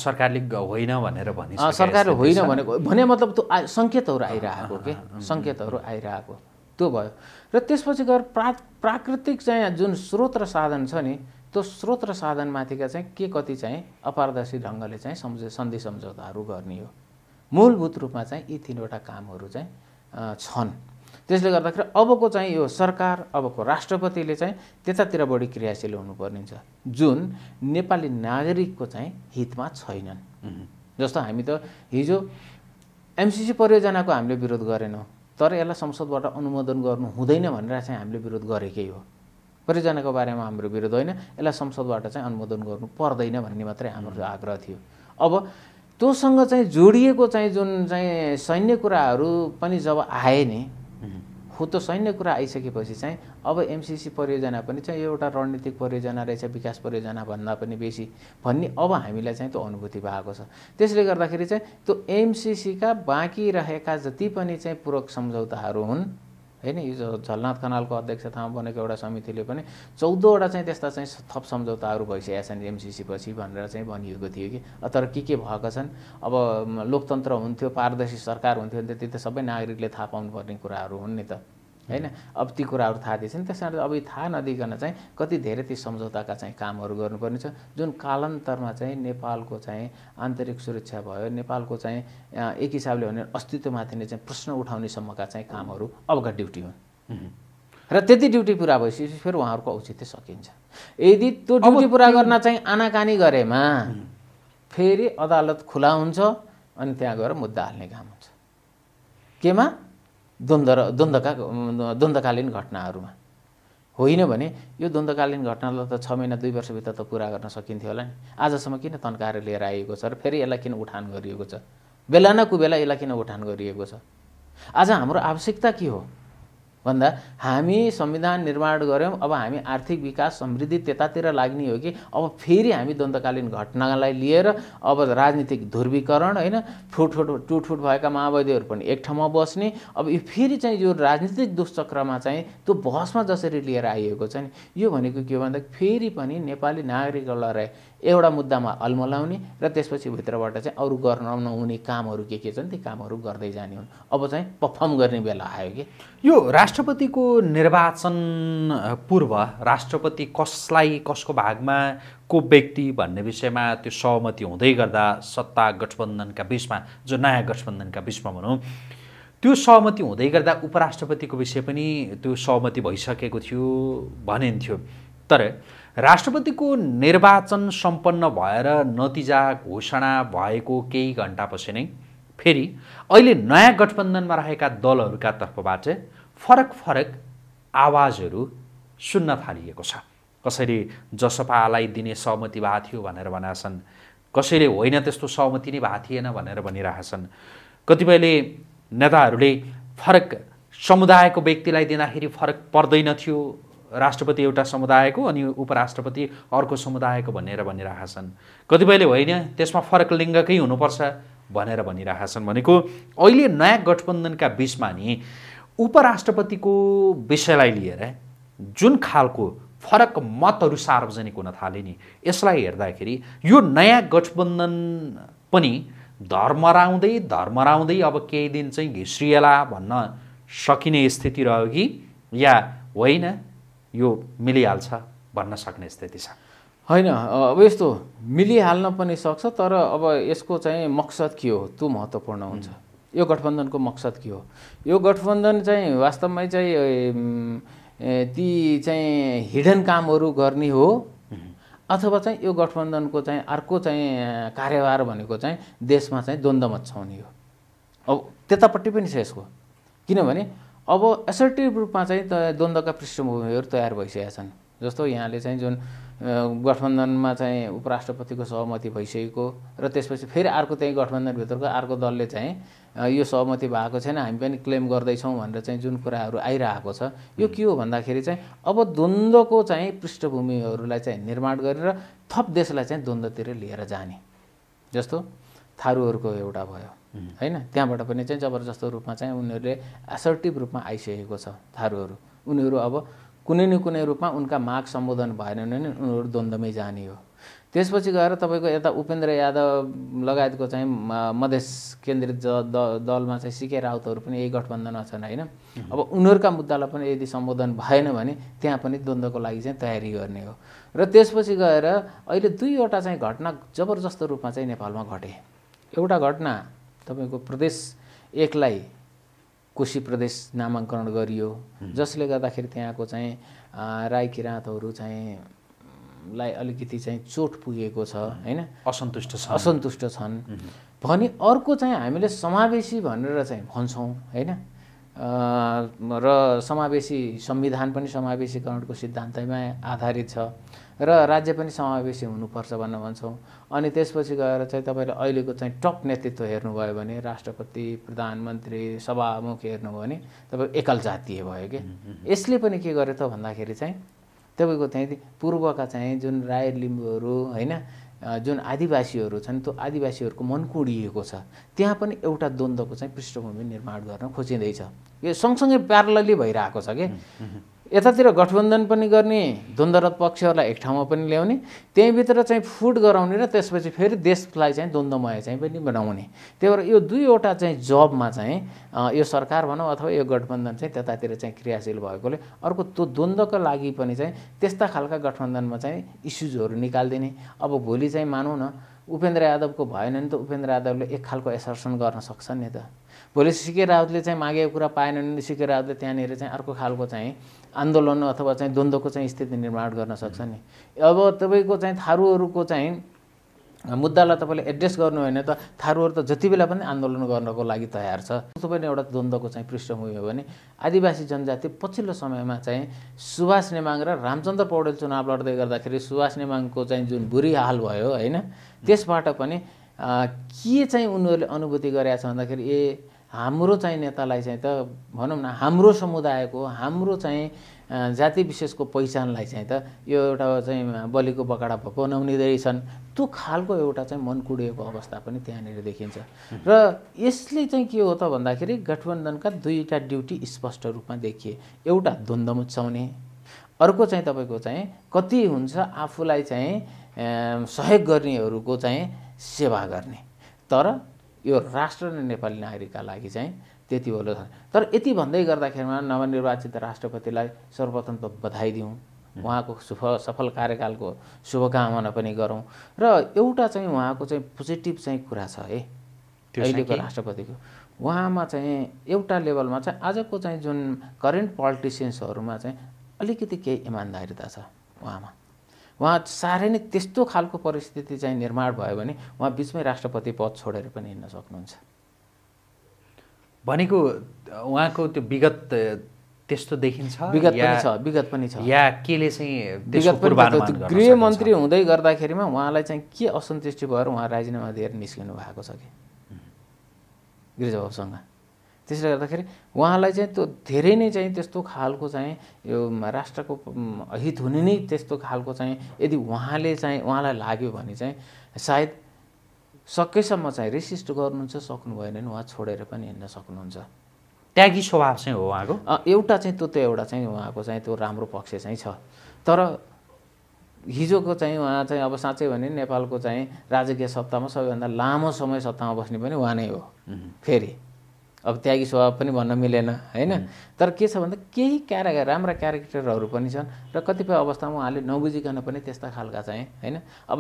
सरकारले होइन भनेर भने सरकारले होइन भनेको भने मतलब त्यो सङ्केतहरू आइरहेको के सङ्केतहरू आइरहेको त्यो भयो र त्यसपछि गएर प्रा प्राकृतिक चाहिँ जुन स्रोत र साधन छ नि त्यो स्रोत र साधनमाथिका चाहिँ के कति चाहिँ अपारदर्शी ढङ्गले चाहिँ सम्झ सन्धि सम्झौताहरू गर्ने हो मूलभूत रूपमा चाहिँ यी तिनवटा कामहरू चाहिँ छन् त्यसले गर्दाखेरि अबको चाहिँ यो सरकार अबको राष्ट्रपतिले चाहिँ त्यतातिर बढी क्रियाशील हुनुपर्ने हुन्छ जुन नेपाली नागरिकको चाहिँ हितमा छैनन् जस्तो हामी त हिजो एमसिसी परियोजनाको हामीले विरोध गरेनौँ तर यसलाई संसदबाट अनुमोदन गर्नु हुँदैन भनेर चाहिँ हामीले विरोध गरेकै हो परियोजनाको बारेमा हाम्रो विरोध होइन यसलाई संसदबाट चाहिँ अनुमोदन गर्नु पर्दैन भन्ने मात्रै हाम्रो आग्रह थियो अब त्योसँग चाहिँ जोडिएको चाहिँ जुन चाहिँ सैन्य कुराहरू पनि जब आए नि हो त्यो सैन्य कुरा आइसकेपछि चाहिँ अब एमसिसी परियोजना पनि चाहिँ एउटा रणनीतिक परियोजना रहेछ विकास परियोजना भन्दा पनि बेसी भन्ने अब हामीलाई चाहिँ त्यो अनुभूति भएको छ त्यसले गर्दाखेरि चाहिँ त्यो एमसिसीका बाँकी रहेका जति पनि चाहिँ पूरक सम्झौताहरू हुन् होइन हिजो झलनाथ खनालको अध्यक्षतामा बनेको एउटा समितिले पनि चौधवटा चाहिँ त्यस्ता चाहिँ थप सम्झौताहरू भइसकेका छन् एमसिसी पछि भनेर चाहिँ भनिएको थियो कि तर के के भएका छन् अब लोकतन्त्र हुन्थ्यो पारदर्शी सरकार हुन्थ्यो भने त्यति त सबै नागरिकले थाहा पाउनुपर्ने कुराहरू हुन् नि त होइन अब ती कुराहरू थाहा दिएछ नि त्यस कारण अब यो थाहा नदिकन चाहिँ कति धेरै ती सम्झौताका चाहिँ कामहरू छ जुन कालान्तरमा चाहिँ नेपालको चाहिँ आन्तरिक सुरक्षा भयो नेपालको चाहिँ एक हिसाबले भने अस्तित्वमाथि नै चाहिँ प्रश्न उठाउनेसम्मका चाहिँ कामहरू अबका ड्युटी हुन् र त्यति ड्युटी पुरा भइसकेपछि फेरि उहाँहरूको औचित्य सकिन्छ यदि त्यो ड्युटी पुरा गर्न चाहिँ आनाकानी गरेमा फेरि अदालत खुला हुन्छ अनि त्यहाँ गएर मुद्दा हाल्ने काम हुन्छ केमा द्वन्द र द्वन्द्वका द्वन्द्वकालीन घटनाहरूमा होइन भने यो द्वन्द्वकालीन घटनालाई त छ महिना दुई वर्षभित्र त पुरा गर्न सकिन्थ्यो होला नि आजसम्म किन तन्काएर लिएर आइएको छ र फेरि यसलाई किन उठान गरिएको छ बेला न कुबेला यसलाई किन उठान गरिएको छ आज हाम्रो आवश्यकता के हो भन्दा हामी संविधान निर्माण गऱ्यौँ अब हामी आर्थिक विकास समृद्धि त्यतातिर लाग्ने हो कि अब फेरि हामी द्वन्द्वकालीन घटनालाई लिएर अब राजनीतिक ध्रुवीकरण होइन फुटफुट टुटफुट भएका माओवादीहरू पनि एक ठाउँमा बस्ने अब यो फेरि चाहिँ यो राजनीतिक दुष्चक्रमा चाहिँ त्यो बहसमा जसरी लिएर आइएको छ नि यो भनेको के हो भन्दा फेरि पनि नेपाली नागरिकहरूलाई एउटा मुद्दामा अल्मलाउने र त्यसपछि भित्रबाट चाहिँ अरू गर्न नहुने कामहरू के के छन् ती कामहरू गर्दै जाने हुन् अब चाहिँ पर्फर्म गर्ने बेला आयो कि यो राष्ट्रपतिको निर्वाचन पूर्व राष्ट्रपति कसलाई कसको भागमा को व्यक्ति भन्ने विषयमा त्यो सहमति हुँदै गर्दा सत्ता गठबन्धनका बिचमा जो नयाँ गठबन्धनका बिचमा भनौँ त्यो सहमति हुँदै गर्दा उपराष्ट्रपतिको विषय पनि त्यो सहमति भइसकेको थियो भनिन्थ्यो तर राष्ट्रपतिको निर्वाचन सम्पन्न भएर नतिजा घोषणा भएको केही घन्टापछि नै फेरि अहिले नयाँ गठबन्धनमा रहेका दलहरूका तर्फबाट फरक फरक आवाजहरू सुन्न थालिएको छ कसैले जसपालाई दिने सहमति भएको थियो भनेर भनेछन् कसैले होइन त्यस्तो सहमति नै भएको थिएन भनेर भनिरहेछन् कतिपयले नेताहरूले फरक समुदायको व्यक्तिलाई दिँदाखेरि फरक पर्दैन थियो राष्ट्रपति एउटा समुदायको अनि उपराष्ट्रपति अर्को समुदायको भनेर भनिरहेका छन् कतिपयले होइन त्यसमा फरक लिङ्गकै हुनुपर्छ भनेर भनिरहेका छन् भनेको अहिले नयाँ गठबन्धनका बिचमा नि उपराष्ट्रपतिको विषयलाई लिएर जुन खालको फरक मतहरू सार्वजनिक हुन थाले नि यसलाई हेर्दाखेरि यो नयाँ गठबन्धन पनि धर्मराउँदै धर्मराउँदै अब केही दिन चाहिँ घिस्रिएला भन्न सकिने स्थिति रह्यो कि या होइन यो मिलिहाल्छ भन्न सक्ने स्थिति छ होइन अब यस्तो मिलिहाल्न पनि सक्छ तर अब यसको चाहिँ मकसद के हो त्यो महत्त्वपूर्ण हुन्छ यो गठबन्धनको मकसद के हो यो गठबन्धन चाहिँ वास्तवमै चाहिँ ती चाहिँ हिडन कामहरू गर्ने हो अथवा चाहिँ यो गठबन्धनको चाहिँ अर्को चाहिँ कार्यभार भनेको चाहिँ देशमा चाहिँ द्वन्द्व मचाउने हो अब त्यतापट्टि पनि छ यसको किनभने अब एसर्टिभ रूपमा चाहिँ त द्वन्द्वका पृष्ठभूमिहरू तयार भइसकेका छन् जस्तो यहाँले चाहिँ जुन गठबन्धनमा चाहिँ उपराष्ट्रपतिको सहमति भइसकेको र त्यसपछि फेरि अर्को त्यही गठबन्धनभित्रको अर्को दलले चाहिँ यो सहमति भएको छैन हामी पनि क्लेम गर्दैछौँ भनेर चाहिँ जुन कुराहरू आइरहेको छ यो के हो भन्दाखेरि चाहिँ अब द्वन्द्वको चाहिँ पृष्ठभूमिहरूलाई चाहिँ निर्माण गरेर थप देशलाई चाहिँ द्वन्द्वतिर लिएर जाने जस्तो थारूहरूको एउटा भयो होइन त्यहाँबाट पनि चाहिँ जबरजस्त रूपमा चाहिँ उनीहरूले एसर्टिभ रूपमा आइसकेको छ थारूहरू उनीहरू अब कुनै न कुनै रूपमा उनका माग सम्बोधन भएन भने उनीहरू द्वन्द्वमै जाने हो त्यसपछि गएर तपाईँको यता उपेन्द्र यादव लगायतको चाहिँ मधेस केन्द्रित ज दलमा चाहिँ सिके राउतहरू पनि यही गठबन्धनमा छन् होइन अब उनीहरूका मुद्दालाई पनि यदि सम्बोधन भएन भने त्यहाँ पनि द्वन्द्वको लागि चाहिँ तयारी गर्ने हो र त्यसपछि गएर अहिले दुईवटा चाहिँ घटना जबरजस्त रूपमा चाहिँ नेपालमा घटे एउटा घटना तपाईँको प्रदेश एकलाई कोशी प्रदेश नामाङ्करण गरियो जसले गर्दाखेरि त्यहाँको चाहिँ राई किराँतहरू चाहिँ लाई अलिकति चाहिँ चोट पुगेको छ होइन असन्तुष्ट छ असन्तुष्ट छन् भने अर्को चाहिँ हामीले समावेशी भनेर चाहिँ भन्छौँ होइन र समावेशी संविधान पनि समावेशीकरणको सिद्धान्तमा आधारित छ र राज्य पनि समावेशी हुनुपर्छ भनेर भन्छौँ अनि त्यसपछि गएर चाहिँ तपाईँले अहिलेको चाहिँ टप नेतृत्व हेर्नुभयो भने राष्ट्रपति प्रधानमन्त्री सभामुख हेर्नुभयो भने तपाईँ एकल जातीय भयो कि यसले पनि के गर्यो त भन्दाखेरि चाहिँ तपाईँको चाहिँ पूर्वका चाहिँ जुन राई लिम्बूहरू होइन जुन आदिवासीहरू छन् त्यो आदिवासीहरूको मन कुडिएको छ त्यहाँ पनि एउटा द्वन्द्वको चाहिँ पृष्ठभूमि निर्माण गर्न खोजिँदैछ यो सँगसँगै प्यारलली भइरहेको छ कि यतातिर गठबन्धन पनि गर्ने द्वन्द्वरत पक्षहरूलाई एक ठाउँमा पनि ल्याउने त्यहीँभित्र चाहिँ फुट गराउने र त्यसपछि फेरि देशलाई चाहिँ द्वन्द्वमय चाहिँ पनि बनाउने त्यही भएर यो दुईवटा चाहिँ जबमा चाहिँ यो सरकार भनौँ अथवा यो गठबन्धन चाहिँ त्यतातिर चाहिँ क्रियाशील भएकोले अर्को त्यो द्वन्द्वको लागि पनि चाहिँ त्यस्ता खालका गठबन्धनमा चाहिँ इस्युजहरू निकालिदिने अब भोलि चाहिँ मानौँ न उपेन्द्र यादवको भएन नि त उपेन्द्र यादवले एक खालको एसर्सन गर्न सक्छन् नि त भोलि सिके राउतले चाहिँ मागेको कुरा पाएन भने सिके राउतले त्यहाँनिर चाहिँ अर्को खालको चाहिँ आन्दोलन अथवा चाहिँ द्वन्द्वको चाहिँ स्थिति निर्माण गर्न सक्छ नि अब तपाईँको चाहिँ थारूहरूको चाहिँ मुद्दालाई तपाईँले एड्रेस गर्नु होइन त थारूहरू त जति बेला पनि आन्दोलन गर्नको लागि तयार छ तपाईँले एउटा द्वन्द्वको चाहिँ पृष्ठभूमि हो भने आदिवासी जनजाति पछिल्लो समयमा चाहिँ सुभाष नेमाङ र रामचन्द्र पौडेल चुनाव लड्दै गर्दाखेरि सुभाष नेमाङको चाहिँ जुन बुरी हाल भयो होइन त्यसबाट पनि के चाहिँ उनीहरूले अनुभूति गरेका छ भन्दाखेरि ए हाम्रो चाहिँ नेतालाई चाहिँ त भनौँ न हाम्रो समुदायको हाम्रो चाहिँ जाति विशेषको पहिचानलाई चाहिँ त यो एउटा चाहिँ बलिको बकडा बनाउने रहेछन् त्यो खालको एउटा चाहिँ मन कुडिएको अवस्था पनि त्यहाँनिर देखिन्छ र यसले चाहिँ के हो त भन्दाखेरि गठबन्धनका दुईवटा ड्युटी स्पष्ट रूपमा देखिए एउटा द्वन्द्व मुच्याउने अर्को चाहिँ तपाईँको चाहिँ कति हुन्छ आफूलाई चाहिँ सहयोग गर्नेहरूको चाहिँ सेवा गर्ने तर यो राष्ट्र र नेपाली नागरिकका लागि चाहिँ त्यति होलो तर यति भन्दै गर्दाखेरिमा नवनिर्वाचित राष्ट्रपतिलाई सर्वप्रथम त बधाई दिउँ उहाँको शुभ सफल कार्यकालको शुभकामना पनि गरौँ र एउटा चाहिँ उहाँको चाहिँ पोजिटिभ चाहिँ कुरा छ है अहिलेको राष्ट्रपतिको उहाँमा चाहिँ एउटा लेभलमा चाहिँ आजको चाहिँ जुन करेन्ट पोलिटिसियन्सहरूमा चाहिँ अलिकति केही इमान्दारिता छ उहाँमा उहाँ साह्रै नै त्यस्तो खालको परिस्थिति चाहिँ निर्माण भयो भने उहाँ बिचमै राष्ट्रपति पद छोडेर पनि हिँड्न सक्नुहुन्छ भनेको उहाँको त्यो विगत त्यस्तो देखिन्छ विगत पनि छ विगत पनि छ या केले चाहिँ विगत पनि गृहमन्त्री हुँदै गर्दाखेरिमा उहाँलाई चाहिँ के असन्तुष्टि भएर उहाँ राजीनामा दिएर निस्किनु भएको छ कि गिरिजाबाबुसँग त्यसले गर्दाखेरि उहाँलाई चाहिँ त्यो धेरै नै चाहिँ त्यस्तो खालको चाहिँ यो राष्ट्रको हित हुने नै त्यस्तो खालको चाहिँ यदि उहाँले चाहिँ उहाँलाई लाग्यो भने चाहिँ सायद सकेसम्म चाहिँ रेसिस्ट गर्नुहुन्छ सक्नु भएन भने उहाँ छोडेर पनि हिँड्न सक्नुहुन्छ त्यागी स्वभाव चाहिँ हो उहाँको एउटा चाहिँ त्यो त्यो एउटा चाहिँ उहाँको चाहिँ त्यो राम्रो पक्ष चाहिँ छ तर हिजोको चाहिँ उहाँ चाहिँ अब साँच्चै भने नेपालको चाहिँ राजकीय सत्तामा सबैभन्दा लामो समय सत्तामा बस्ने पनि उहाँ नै हो फेरि अब त्यागी स्वभाव पनि भन्न मिलेन होइन तर के छ भन्दा केही क्यारे राम्रा क्यारेक्टरहरू पनि छन् र कतिपय अवस्थामा उहाँले नबुझिकन पनि त्यस्ता खालका चाहिँ होइन अब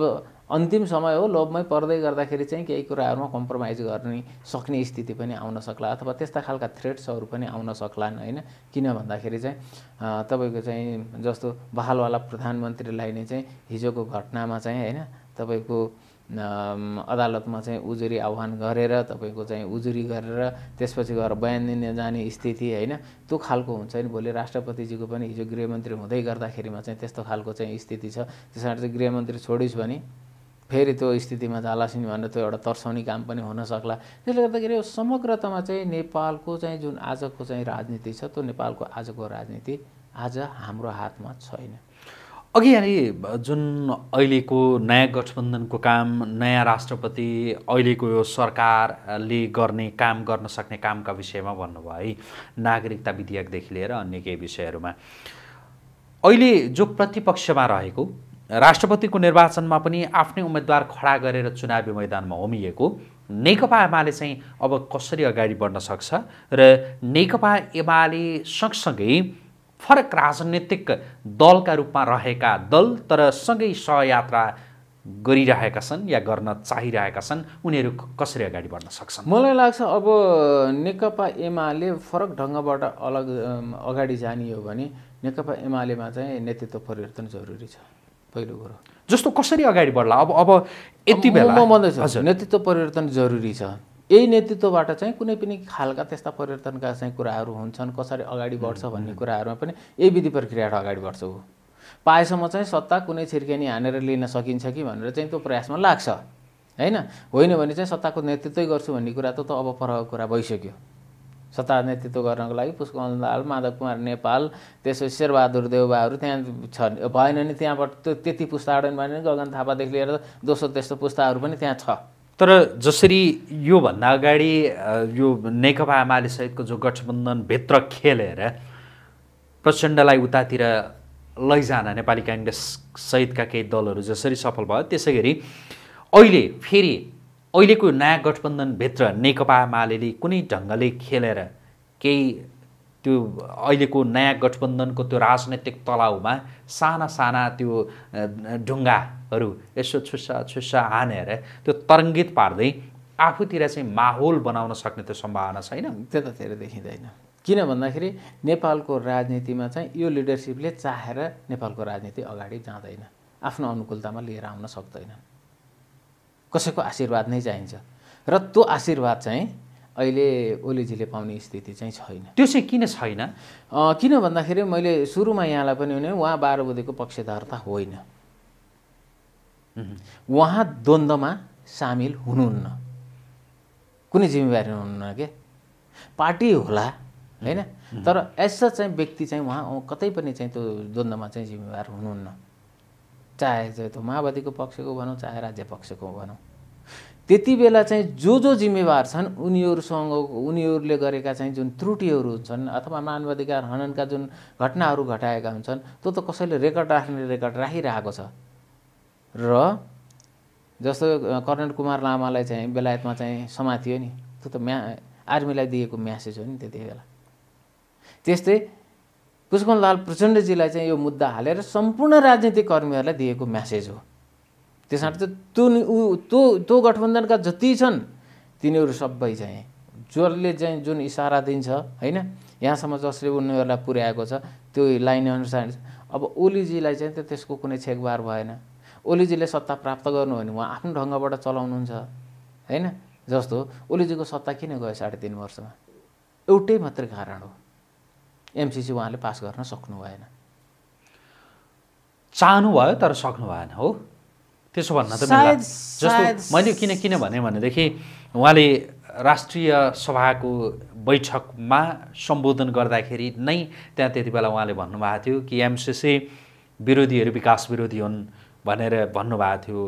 अन्तिम समय हो लोभमै पर्दै गर्दाखेरि चाहिँ केही कुराहरूमा कम्प्रोमाइज गर्ने सक्ने स्थिति पनि आउन सक्ला अथवा त्यस्ता खालका थ्रेट्सहरू पनि आउन सक्लान् होइन किन भन्दाखेरि चाहिँ तपाईँको चाहिँ जस्तो बहालवाला प्रधानमन्त्रीलाई नै चाहिँ हिजोको घटनामा चाहिँ होइन तपाईँको अदालतमा चाहिँ उजुरी आह्वान गरेर तपाईँको चाहिँ उजुरी गरेर त्यसपछि गएर बयान दिन जाने स्थिति होइन त्यो खालको हुन्छ नि भोलि राष्ट्रपतिजीको पनि हिजो गृहमन्त्री हुँदै गर्दाखेरिमा चाहिँ त्यस्तो खालको चाहिँ स्थिति छ त्यस कारण चाहिँ गृहमन्त्री छोडिस् भने फेरि त्यो स्थितिमा झालासिनी भनेर त्यो एउटा तर्साउने काम पनि हुनसक्ला त्यसले गर्दाखेरि समग्रतामा चाहिँ नेपालको चाहिँ जुन आजको चाहिँ राजनीति छ त्यो नेपालको आजको राजनीति आज हाम्रो हातमा छैन अघि यहाँ जुन अहिलेको नयाँ गठबन्धनको काम नयाँ राष्ट्रपति अहिलेको यो सरकारले गर्ने काम गर्न सक्ने कामका विषयमा भन्नुभयो है नागरिकता विधेयकदेखि लिएर अन्य केही विषयहरूमा अहिले जो प्रतिपक्षमा रहेको राष्ट्रपतिको निर्वाचनमा पनि आफ्नै उम्मेद्वार खडा गरेर चुनावी मैदानमा होमिएको नेकपा एमाले चाहिँ अब कसरी अगाडि बढ्न सक्छ र नेकपा एमाले सँगसँगै फरक राजनैतिक दलका रूपमा रहेका दल तर सँगै सहयात्रा गरिरहेका छन् या गर्न चाहिरहेका छन् उनीहरू कसरी अगाडि बढ्न सक्छन् मलाई लाग्छ अब नेकपा एमाले फरक ढङ्गबाट अलग अगाडि जाने हो भने नेकपा एमालेमा चाहिँ नेतृत्व परिवर्तन जरुरी छ पहिलो कुरो जस्तो कसरी अगाडि बढ्ला अब अब यति बेला नेतृत्व परिवर्तन जरुरी छ यही नेतृत्वबाट चाहिँ कुनै पनि खालका त्यस्ता परिवर्तनका चाहिँ कुराहरू हुन्छन् कसरी अगाडि बढ्छ भन्ने कुराहरूमा पनि यही विधि प्रक्रियाबाट अगाडि बढ्छ ऊ पाएसम्म चाहिँ सत्ता कुनै छिर्केनी हानेर लिन सकिन्छ कि भनेर चाहिँ त्यो प्रयासमा लाग्छ होइन होइन भने चाहिँ सत्ताको नेतृत्वै गर्छु भन्ने कुरा त त अब परको कुरा भइसक्यो सत्ता नेतृत्व गर्नको लागि पुष्पकमल दाल माधव कुमार नेपाल त्यसो शेरबहादुर देवबाहरू त्यहाँ छन् भएन भने त्यहाँबाट त्यो त्यति पुस्ताबाट भएन गगन थापादेखि लिएर दोस्रो त्यस्तो पुस्ताहरू पनि त्यहाँ छ तर जसरी योभन्दा अगाडि यो नेकपा एमाले सहितको जो गठबन्धनभित्र खेलेर प्रचण्डलाई उतातिर लैजान नेपाली काङ्ग्रेस सहितका केही दलहरू जसरी सफल भयो त्यसै गरी अहिले फेरि अहिलेको नयाँ गठबन्धनभित्र नेकपा एमाले कुनै ढङ्गले खेलेर केही त्यो अहिलेको नयाँ गठबन्धनको त्यो राजनैतिक तलाउमा साना साना त्यो ढुङ्गाहरू यसो छुस्सा छुस्सा हानेर त्यो तरङ्गित पार्दै आफूतिर चाहिँ माहौल बनाउन सक्ने त्यो सम्भावना छैन त्यतातिर देखिँदैन किन भन्दाखेरि नेपालको राजनीतिमा चाहिँ यो लिडरसिपले चाहेर नेपालको राजनीति अगाडि जाँदैन आफ्नो अनुकूलतामा लिएर आउन सक्दैन कसैको आशीर्वाद नै चाहिन्छ र त्यो आशीर्वाद चाहिँ अहिले ओलीजीले पाउने स्थिति चाहिँ छैन त्यो चाहिँ किन छैन किन भन्दाखेरि मैले सुरुमा यहाँलाई पनि भने उहाँ बाह्र बुधेको त होइन उहाँ द्वन्द्वमा सामेल हुनुहुन्न कुनै जिम्मेवारी हुनुहुन्न के पार्टी होला होइन तर एज चाहिँ व्यक्ति चाहिँ उहाँ कतै पनि चाहिँ त्यो द्वन्द्वमा चाहिँ जिम्मेवार हुनुहुन्न चाहे त्यो माओवादीको पक्षको भनौँ चाहे राज्य पक्षको भनौँ त्यति बेला चाहिँ जो जो जिम्मेवार छन् उनीहरूसँग उनीहरूले गरेका चाहिँ जुन त्रुटिहरू हुन्छन् अथवा मानवाधिकार हननका जुन घटनाहरू घटाएका हुन्छन् त्यो त कसैले रेकर्ड राख्ने रेकर्ड राखिरहेको छ र जस्तो कर्णेल कुमार लामालाई चाहिँ बेलायतमा चाहिँ समातियो नि त्यो त म्या आर्मीलाई दिएको म्यासेज हो नि त्यति बेला त्यस्तै पुष्पनलाल प्रचण्डजीलाई चाहिँ यो मुद्दा हालेर सम्पूर्ण राजनीतिक कर्मीहरूलाई दिएको म्यासेज हो त्यस कारण चाहिँ त्यो त्यो त्यो गठबन्धनका जति छन् तिनीहरू सबै चाहिँ जसले चाहिँ जुन इसारा दिन्छ होइन यहाँसम्म जसले उनीहरूलाई पुर्याएको छ त्यो लाइन अनुसार अब ओलीजीलाई चाहिँ त त्यसको कुनै छेकबार भएन ओलीजीले सत्ता प्राप्त गर्नु भने उहाँ आफ्नो ढङ्गबाट चलाउनुहुन्छ होइन जस्तो ओलीजीको सत्ता किन गयो साढे तिन वर्षमा एउटै मात्रै कारण हो एमसिसी उहाँले पास गर्न सक्नु भएन चाहनु भयो तर सक्नु भएन हो त्यसो भन्न त जस्तो मैले किन किन भने भनेदेखि उहाँले राष्ट्रिय सभाको बैठकमा सम्बोधन गर्दाखेरि नै त्यहाँ त्यति बेला उहाँले भन्नुभएको थियो कि एमसिसी विरोधीहरू विकास विरोधी हुन् भनेर भन्नुभएको थियो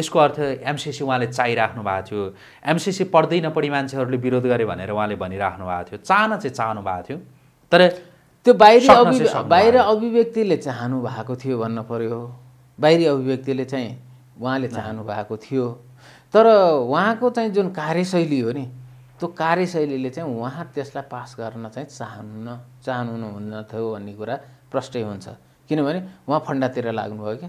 यसको अर्थ एमसिसी उहाँले चाहिराख्नु भएको थियो एमसिसी पढ्दै नपढी मान्छेहरूले विरोध गरे भनेर उहाँले भनिराख्नु भएको थियो चाहना चाहिँ चाहनु भएको थियो तर त्यो बाहिरी अभि बाहिर अभिव्यक्तिले चाहनु भएको थियो भन्न पऱ्यो बाहिरी अभिव्यक्तिले चाहिँ उहाँले चाहनु भएको थियो तर उहाँको चाहिँ जुन कार्यशैली हो नि त्यो कार्यशैलीले चाहिँ उहाँ त्यसलाई पास गर्न चाहिँ चाहन्न चाहनुहुन्न थियो भन्ने कुरा प्रष्टै हुन्छ किनभने उहाँ फन्डातिर लाग्नुभयो कि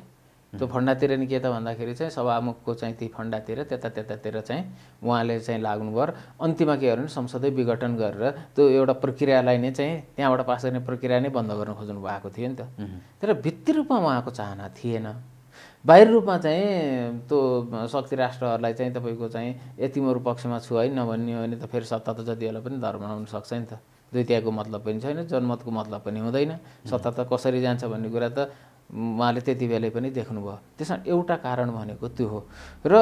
त्यो फन्डातिर नि के त भन्दाखेरि चाहिँ सभामुखको चाहिँ ती फन्डातिर त्यता त्यतातिर चाहिँ उहाँले चाहिँ लाग्नुभयो र अन्तिममा के गर्नु संसदै विघटन गरेर त्यो एउटा प्रक्रियालाई नै चाहिँ त्यहाँबाट पास गर्ने प्रक्रिया नै बन्द गर्न खोज्नु भएको थियो नि त तर भित्री रूपमा उहाँको चाहना थिएन बाहिर रूपमा चाहिँ त्यो शक्ति राष्ट्रहरूलाई चाहिँ तपाईँको चाहिँ यति मेरो पक्षमा छु है नभन्ने हो भने त फेरि सत्ता त बेला पनि धर्म हुन सक्छ नि त द्वितीयको मतलब पनि छैन जनमतको मतलब पनि हुँदैन सत्ता त कसरी जान्छ भन्ने कुरा त उहाँले त्यति बेलै पनि देख्नुभयो त्यसमा एउटा कारण भनेको त्यो हो र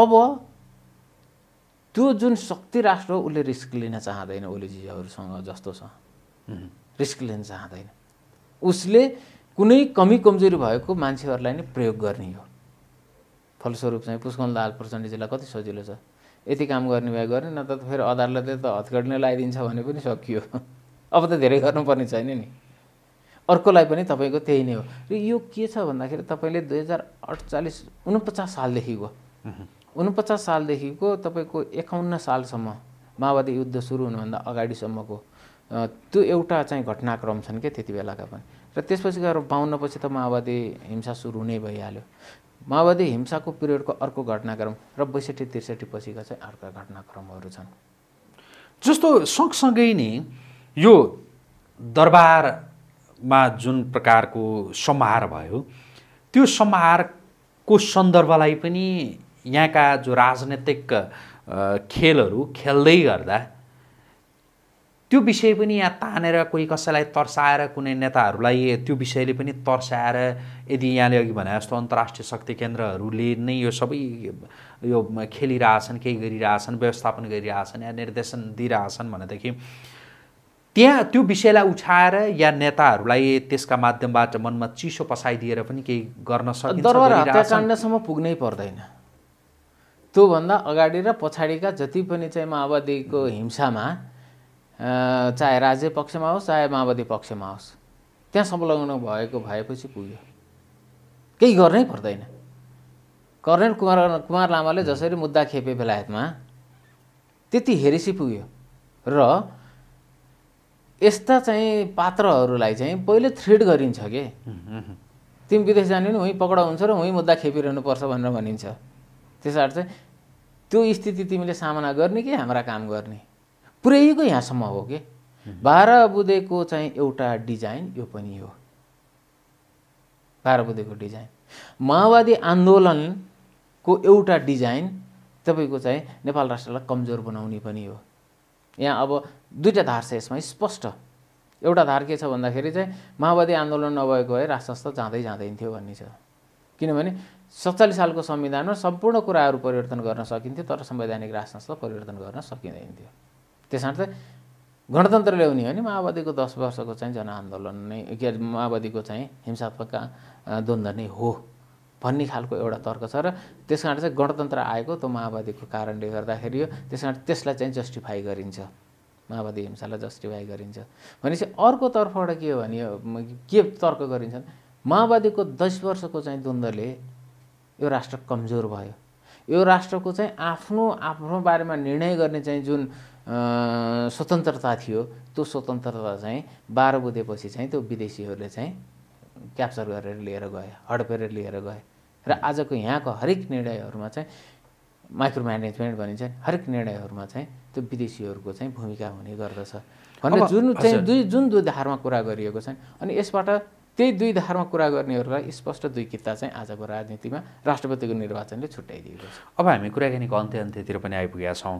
अब त्यो जुन शक्ति राष्ट्र उसले रिस्क लिन चाहँदैन ओलीजीहरूसँग जस्तो छ रिस्क लिन चाहँदैन उसले कुनै कमी कमजोरी भएको मान्छेहरूलाई नै प्रयोग गर्ने हो फलस्वरूप चाहिँ पुष्कन लाल प्रचण्डजीलाई कति सजिलो छ यति काम गर्ने भए गर्ने न त फेरि अदालतले त हतकडी नै लगाइदिन्छ भने पनि सकियो अब त धेरै गर्नुपर्ने छैन नि अर्कोलाई पनि तपाईँको त्यही नै हो र यो के छ भन्दाखेरि तपाईँले दुई हजार अठचालिस उनपचास सालदेखिको उनपचास सालदेखिको तपाईँको एकाउन्न सालसम्म माओवादी युद्ध सुरु हुनुभन्दा अगाडिसम्मको त्यो एउटा चाहिँ घटनाक्रम छन् क्या त्यति बेलाका पनि र त्यसपछि गएर बाहुन्नपछि त माओवादी हिंसा सुरु नै भइहाल्यो माओवादी हिंसाको पिरियडको अर्को घटनाक्रम र बैसठी त्रिसठी पछिका चाहिँ अर्का घटनाक्रमहरू छन् जस्तो सँगसँगै नै यो दरबारमा जुन प्रकारको समाहार भयो त्यो समाहारको सन्दर्भलाई पनि यहाँका जो राजनैतिक खेलहरू खेल्दै गर्दा त्यो विषय पनि यहाँ तानेर कोही कसैलाई तर्साएर कुनै नेताहरूलाई त्यो विषयले पनि तर्साएर यदि यहाँले अघि भने जस्तो अन्तर्राष्ट्रिय शक्ति केन्द्रहरूले नै यो सबै यो खेलिरहेछन् केही गरिरहेछन् व्यवस्थापन गरिरहेछन् या निर्देशन दिइरहेछन् भनेदेखि त्यहाँ त्यो विषयलाई उठाएर या नेताहरूलाई त्यसका माध्यमबाट मनमा चिसो पसाइदिएर पनि केही गर्न सकिन्छ पुग्नै पर्दैन त्योभन्दा अगाडि र पछाडिका जति पनि चाहिँ माओवादीको हिंसामा चाहे राज्य पक्षमा होस् चाहे माओवादी पक्षमा होस् त्यहाँ संलग्न भएको भएपछि पुग्यो केही गर्नै पर्दैन कर्णेल कुमार कुमार लामाले जसरी मुद्दा खेपे बेलायतमा त्यति हेरिसी पुग्यो र यस्ता चाहिँ पात्रहरूलाई चाहिँ पहिले थ्रेड गरिन्छ के तिमी विदेश जाने नि उहीँ पक्राउ हुन्छ र उहीँ मुद्दा खेपिरहनुपर्छ भनेर भनिन्छ त्यसर्थ चाहिँ त्यो स्थिति तिमीले सामना गर्ने कि हाम्रा काम गर्ने पुरैको यहाँसम्म हो कि बाह्र बुधेको चाहिँ एउटा डिजाइन यो पनि हो बाह्र बुधेको डिजाइन माओवादी आन्दोलनको एउटा डिजाइन तपाईँको चाहिँ नेपाल राष्ट्रलाई कमजोर बनाउने पनि हो यहाँ अब दुईवटा धार छ यसमा स्पष्ट एउटा धार के छ भन्दाखेरि चाहिँ माओवादी आन्दोलन नभएको भए राष्ट्र जाँदै जाँदैन थियो भन्ने छ किनभने सत्तालिस सालको संविधानमा सम्पूर्ण कुराहरू परिवर्तन गर्न सकिन्थ्यो तर संवैधानिक राष्ट्र परिवर्तन गर्न सकिँदैन थियो त्यस गणतन्त्र ल्याउने हो भने माओवादीको दस वर्षको चाहिँ जनआन्दोलन नै के अरे माओवादीको चाहिँ हिंसात्मक द्वन्द्व नै हो भन्ने खालको एउटा तर्क छ र त्यस कारण चाहिँ गणतन्त्र आएको त्यो माओवादीको कारणले गर्दाखेरि हो त्यस कारण त्यसलाई चाहिँ जस्टिफाई गरिन्छ माओवादी हिंसालाई जस्टिफाई गरिन्छ भनेपछि अर्कोतर्फबाट के हो भने के तर्क गरिन्छ माओवादीको दस वर्षको चाहिँ द्वन्द्वले यो राष्ट्र कमजोर भयो यो राष्ट्रको चाहिँ आफ्नो आफ्नो बारेमा निर्णय गर्ने चाहिँ जुन स्वतन्त्रता थियो त्यो स्वतन्त्रता चाहिँ बाह्र बुधेपछि चाहिँ त्यो विदेशीहरूले चाहिँ क्याप्चर गरेर लिएर गए हडपेर लिएर गए र आजको यहाँको हरेक निर्णयहरूमा चाहिँ माइक्रो म्यानेजमेन्ट भनिन्छ हरेक निर्णयहरूमा चाहिँ त्यो विदेशीहरूको चाहिँ भूमिका हुने गर्दछ भने जुन चाहिँ दुई जुन दुई धारमा कुरा गरिएको छ अनि यसबाट त्यही दुई धारमा कुरा गर्नेहरूलाई स्पष्ट दुई किता चाहिँ आजको राजनीतिमा राष्ट्रपतिको निर्वाचनले छुट्याइदिएको छ अब हामी कुराकानीको अन्त्य अन्त्यतिर पनि आइपुगेका छौँ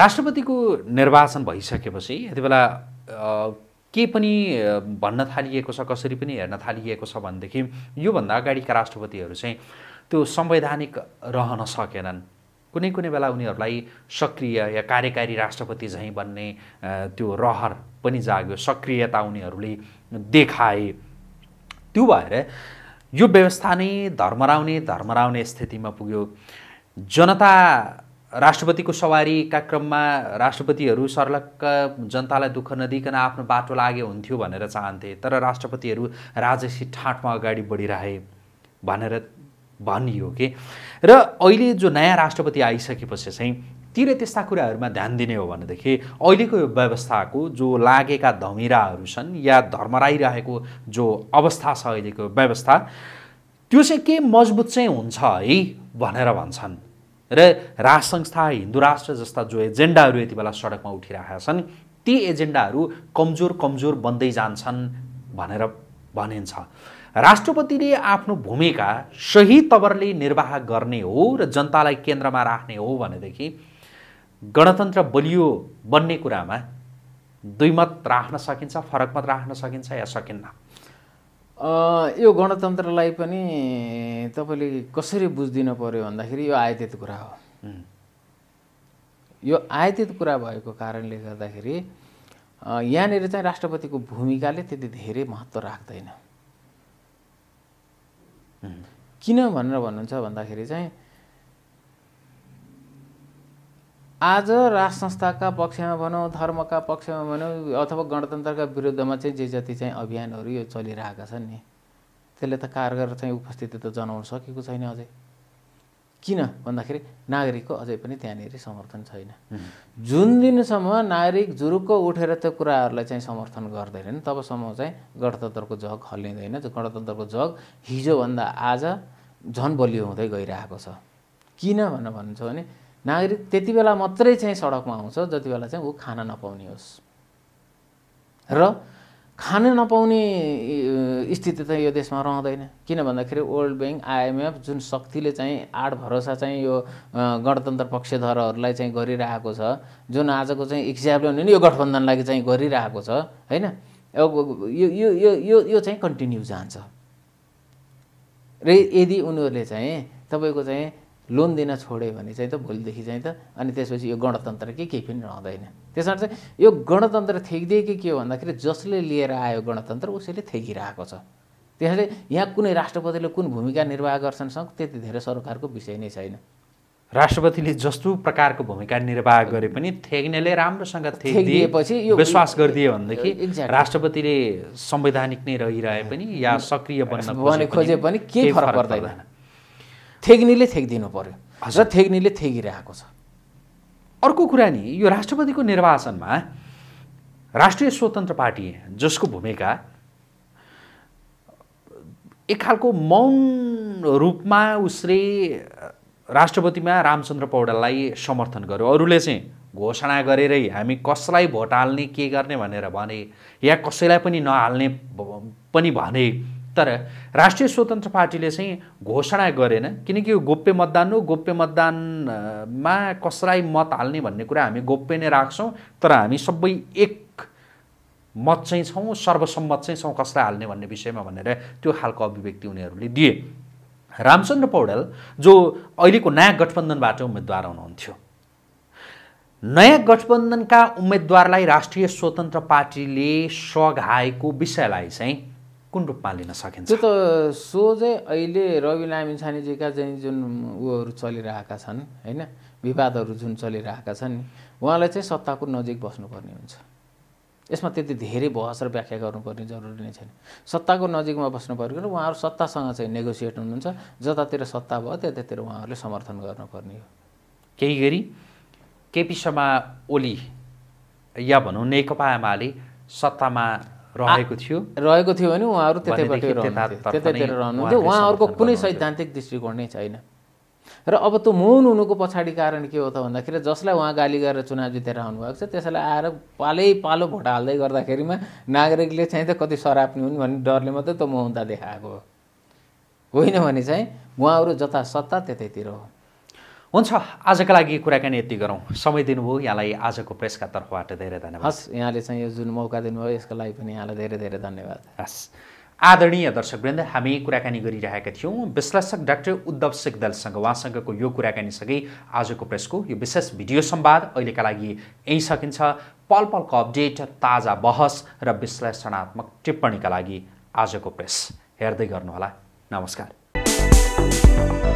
राष्ट्रपतिको निर्वाचन भइसकेपछि यति बेला के पनि भन्न थालिएको छ कसरी पनि हेर्न थालिएको छ भनेदेखि योभन्दा अगाडिका राष्ट्रपतिहरू चाहिँ त्यो संवैधानिक रहन सकेनन् कुनै कुनै बेला उनीहरूलाई सक्रिय या कार्यकारी राष्ट्रपति झैँ बन्ने त्यो रहर पनि जाग्यो सक्रियता उनीहरूले देखाए त्यो भएर यो व्यवस्था नै धर्मराउने धर्मराउने स्थितिमा पुग्यो जनता राष्ट्रपतिको सवारीका क्रममा राष्ट्रपतिहरू सर्लक्क जनतालाई दुःख नदिकन आफ्नो बाटो लागे हुन्थ्यो भनेर चाहन्थे तर राष्ट्रपतिहरू राजसी ठाँटमा अगाडि बढिरहे भनेर भनियो कि र अहिले जो नयाँ राष्ट्रपति आइसकेपछि चाहिँ तिर त्यस्ता कुराहरूमा ध्यान दिने हो भनेदेखि अहिलेको यो व्यवस्थाको जो लागेका धमिराहरू छन् या धर्मराइरहेको जो अवस्था छ अहिलेको व्यवस्था त्यो चाहिँ के मजबुत चाहिँ हुन्छ है भनेर भन्छन् र राज संस्था हिन्दू राष्ट्र जस्ता जो एजेन्डाहरू यति बेला सडकमा उठिरहेका छन् ती एजेन्डाहरू कमजोर कमजोर बन्दै जान्छन् भनेर भनिन्छ राष्ट्रपतिले आफ्नो भूमिका सही तवरले निर्वाह गर्ने हो र जनतालाई केन्द्रमा राख्ने हो भनेदेखि गणतन्त्र बलियो बन्ने कुरामा दुई मत राख्न सकिन्छ फरक मत राख्न सकिन्छ या सकिन्न यो गणतन्त्रलाई पनि तपाईँले कसरी बुझिदिनु पऱ्यो भन्दाखेरि यो आयातित कुरा हो यो आयातित कुरा भएको कारणले गर्दाखेरि यहाँनिर चाहिँ राष्ट्रपतिको भूमिकाले त्यति धेरै महत्त्व राख्दैन किन भनेर भन्नुहुन्छ भन्दाखेरि चाहिँ आज राज संस्थाका पक्षमा भनौँ धर्मका पक्षमा भनौँ अथवा गणतन्त्रका विरुद्धमा चाहिँ जे जति चाहिँ अभियानहरू यो चलिरहेका छन् नि त्यसले त कारगर चाहिँ उपस्थिति त जनाउन सकेको छैन अझै किन भन्दाखेरि नागरिकको अझै पनि त्यहाँनिर समर्थन छैन जुन दिनसम्म नागरिक जुरुक्क उठेर त्यो कुराहरूलाई चाहिँ समर्थन गर्दैनन् तबसम्म चाहिँ गणतन्त्रको जग हल्लिँदैन त्यो गणतन्त्रको जग हिजोभन्दा आज झन बलियो हुँदै गइरहेको छ किन भनेर भन्छ भने नागरिक त्यति बेला मात्रै चाहिँ सडकमा आउँछ जति बेला चाहिँ ऊ खान नपाउने होस् र खान नपाउने स्थिति त यो देशमा रहँदैन किन भन्दाखेरि वर्ल्ड ब्याङ्क आइएमएफ जुन शक्तिले चाहिँ आड भरोसा चाहिँ यो गणतन्त्र पक्षधरहरूलाई चाहिँ गरिरहेको छ जुन आजको चाहिँ हिसाबले हुने यो गठबन्धनलाई चाहिँ गरिरहेको छ होइन यो यो यो यो यो चाहिँ कन्टिन्यू जान्छ र यदि उनीहरूले चाहिँ तपाईँको चाहिँ लोन दिन छोड्यो भने चाहिँ त भोलिदेखि चाहिँ त अनि त्यसपछि यो गणतन्त्र के केही पनि रहँदैन त्यस कारण चाहिँ यो गणतन्त्र थ्याकिदिए कि के हो भन्दाखेरि जसले लिएर आयो गणतन्त्र उसैले थ्याकिरहेको छ त्यसले यहाँ कुनै राष्ट्रपतिले कुन भूमिका निर्वाह गर्छन् सँग त्यति धेरै सरकारको विषय नै छैन राष्ट्रपतिले जस्तो प्रकारको भूमिका निर्वाह गरे पनि थ्याक्नेले राम्रोसँग थ्याकिदिएपछि यो विश्वास गरिदियो भनेदेखि राष्ट्रपतिले संवैधानिक नै रहिरहे पनि या सक्रिय बन्न खोजे पनि केही फरक पर्दैन थेग्नीले थ्याकिदिनु पऱ्यो र थेग्नीले थेगिरहेको छ अर्को कुरा नि यो राष्ट्रपतिको निर्वाचनमा राष्ट्रिय स्वतन्त्र पार्टी जसको भूमिका एक खालको मौन रूपमा उसले राष्ट्रपतिमा रामचन्द्र पौडेललाई समर्थन गर्यो अरूले चाहिँ घोषणा गरेरै हामी कसलाई भोट हाल्ने के गर्ने भनेर भने या कसैलाई पनि नहाल्ने पनि भने तर राष्ट्रिय स्वतन्त्र पार्टीले चाहिँ घोषणा गरेन किनकि यो गोप्य मतदान हो गोप्य मतदानमा कसलाई मत हाल्ने भन्ने कुरा हामी गोप्य नै राख्छौँ तर हामी सबै एक मत चाहिँ छौँ सर्वसम्मत चाहिँ छौँ कसलाई हाल्ने भन्ने विषयमा भनेर त्यो खालको अभिव्यक्ति उनीहरूले दिए रामचन्द्र पौडेल जो अहिलेको नयाँ गठबन्धनबाट उम्मेद्वार हुनुहुन्थ्यो नयाँ गठबन्धनका उम्मेद्वारलाई राष्ट्रिय स्वतन्त्र पार्टीले सघाएको विषयलाई चाहिँ कुन रूपमा लिन सकिन्छ त्यो त सोझै अहिले रवि लामी छानेजीका चाहिँ जुन उयोहरू चलिरहेका छन् होइन विवादहरू जुन चलिरहेका छन् उहाँलाई चाहिँ सत्ताको नजिक बस्नुपर्ने हुन्छ यसमा त्यति धेरै बहस र व्याख्या गर्नुपर्ने जरुरी नै छैन सत्ताको नजिकमा बस्नु पऱ्यो र उहाँहरू सत्तासँग चाहिँ नेगोसिएट हुनुहुन्छ जतातिर सत्ता भयो त्यतातिर उहाँहरूले समर्थन गर्नुपर्ने हो केही गरी केपी शर्मा ओली या भनौँ नेकपा एमाले सत्तामा रहेको थियो रहेको थियो भने उहाँहरू त्यतैपट्टि त्यतैतिर रहनुहुन्थ्यो उहाँहरूको कुनै सैद्धान्तिक दृष्टिकोण नै छैन र अब त्यो मौन हुनुको पछाडि कारण के हो त भन्दाखेरि जसलाई उहाँ गाली गरेर चुनाव जितेर आउनुभएको छ त्यसलाई आएर पालै पालो भोट हाल्दै गर्दाखेरिमा नागरिकले चाहिँ त कति सराप्ने हुन् भन्ने डरले मात्रै त्यो मौनता देखाएको होइन भने चाहिँ उहाँहरू जता सत्ता त्यतैतिर हो हुन्छ आजका लागि कुराकानी यति गरौँ समय दिनुभयो यहाँलाई आजको प्रेसका तर्फबाट धेरै धन्यवाद हस् यहाँले चाहिँ यो जुन मौका दिनुभयो यसको लागि पनि यहाँलाई धेरै धेरै धन्यवाद हस् आदरणीय दर्शकवृन्द हामी कुराकानी गरिरहेका थियौँ विश्लेषक डाक्टर उद्धव सिग्दलसँग उहाँसँगको यो कुराकानीसँगै आजको प्रेसको यो विशेष भिडियो सम्वाद अहिलेका लागि यहीँ सकिन्छ पल पलको अपडेट ताजा बहस र विश्लेषणात्मक टिप्पणीका लागि आजको प्रेस हेर्दै गर्नुहोला नमस्कार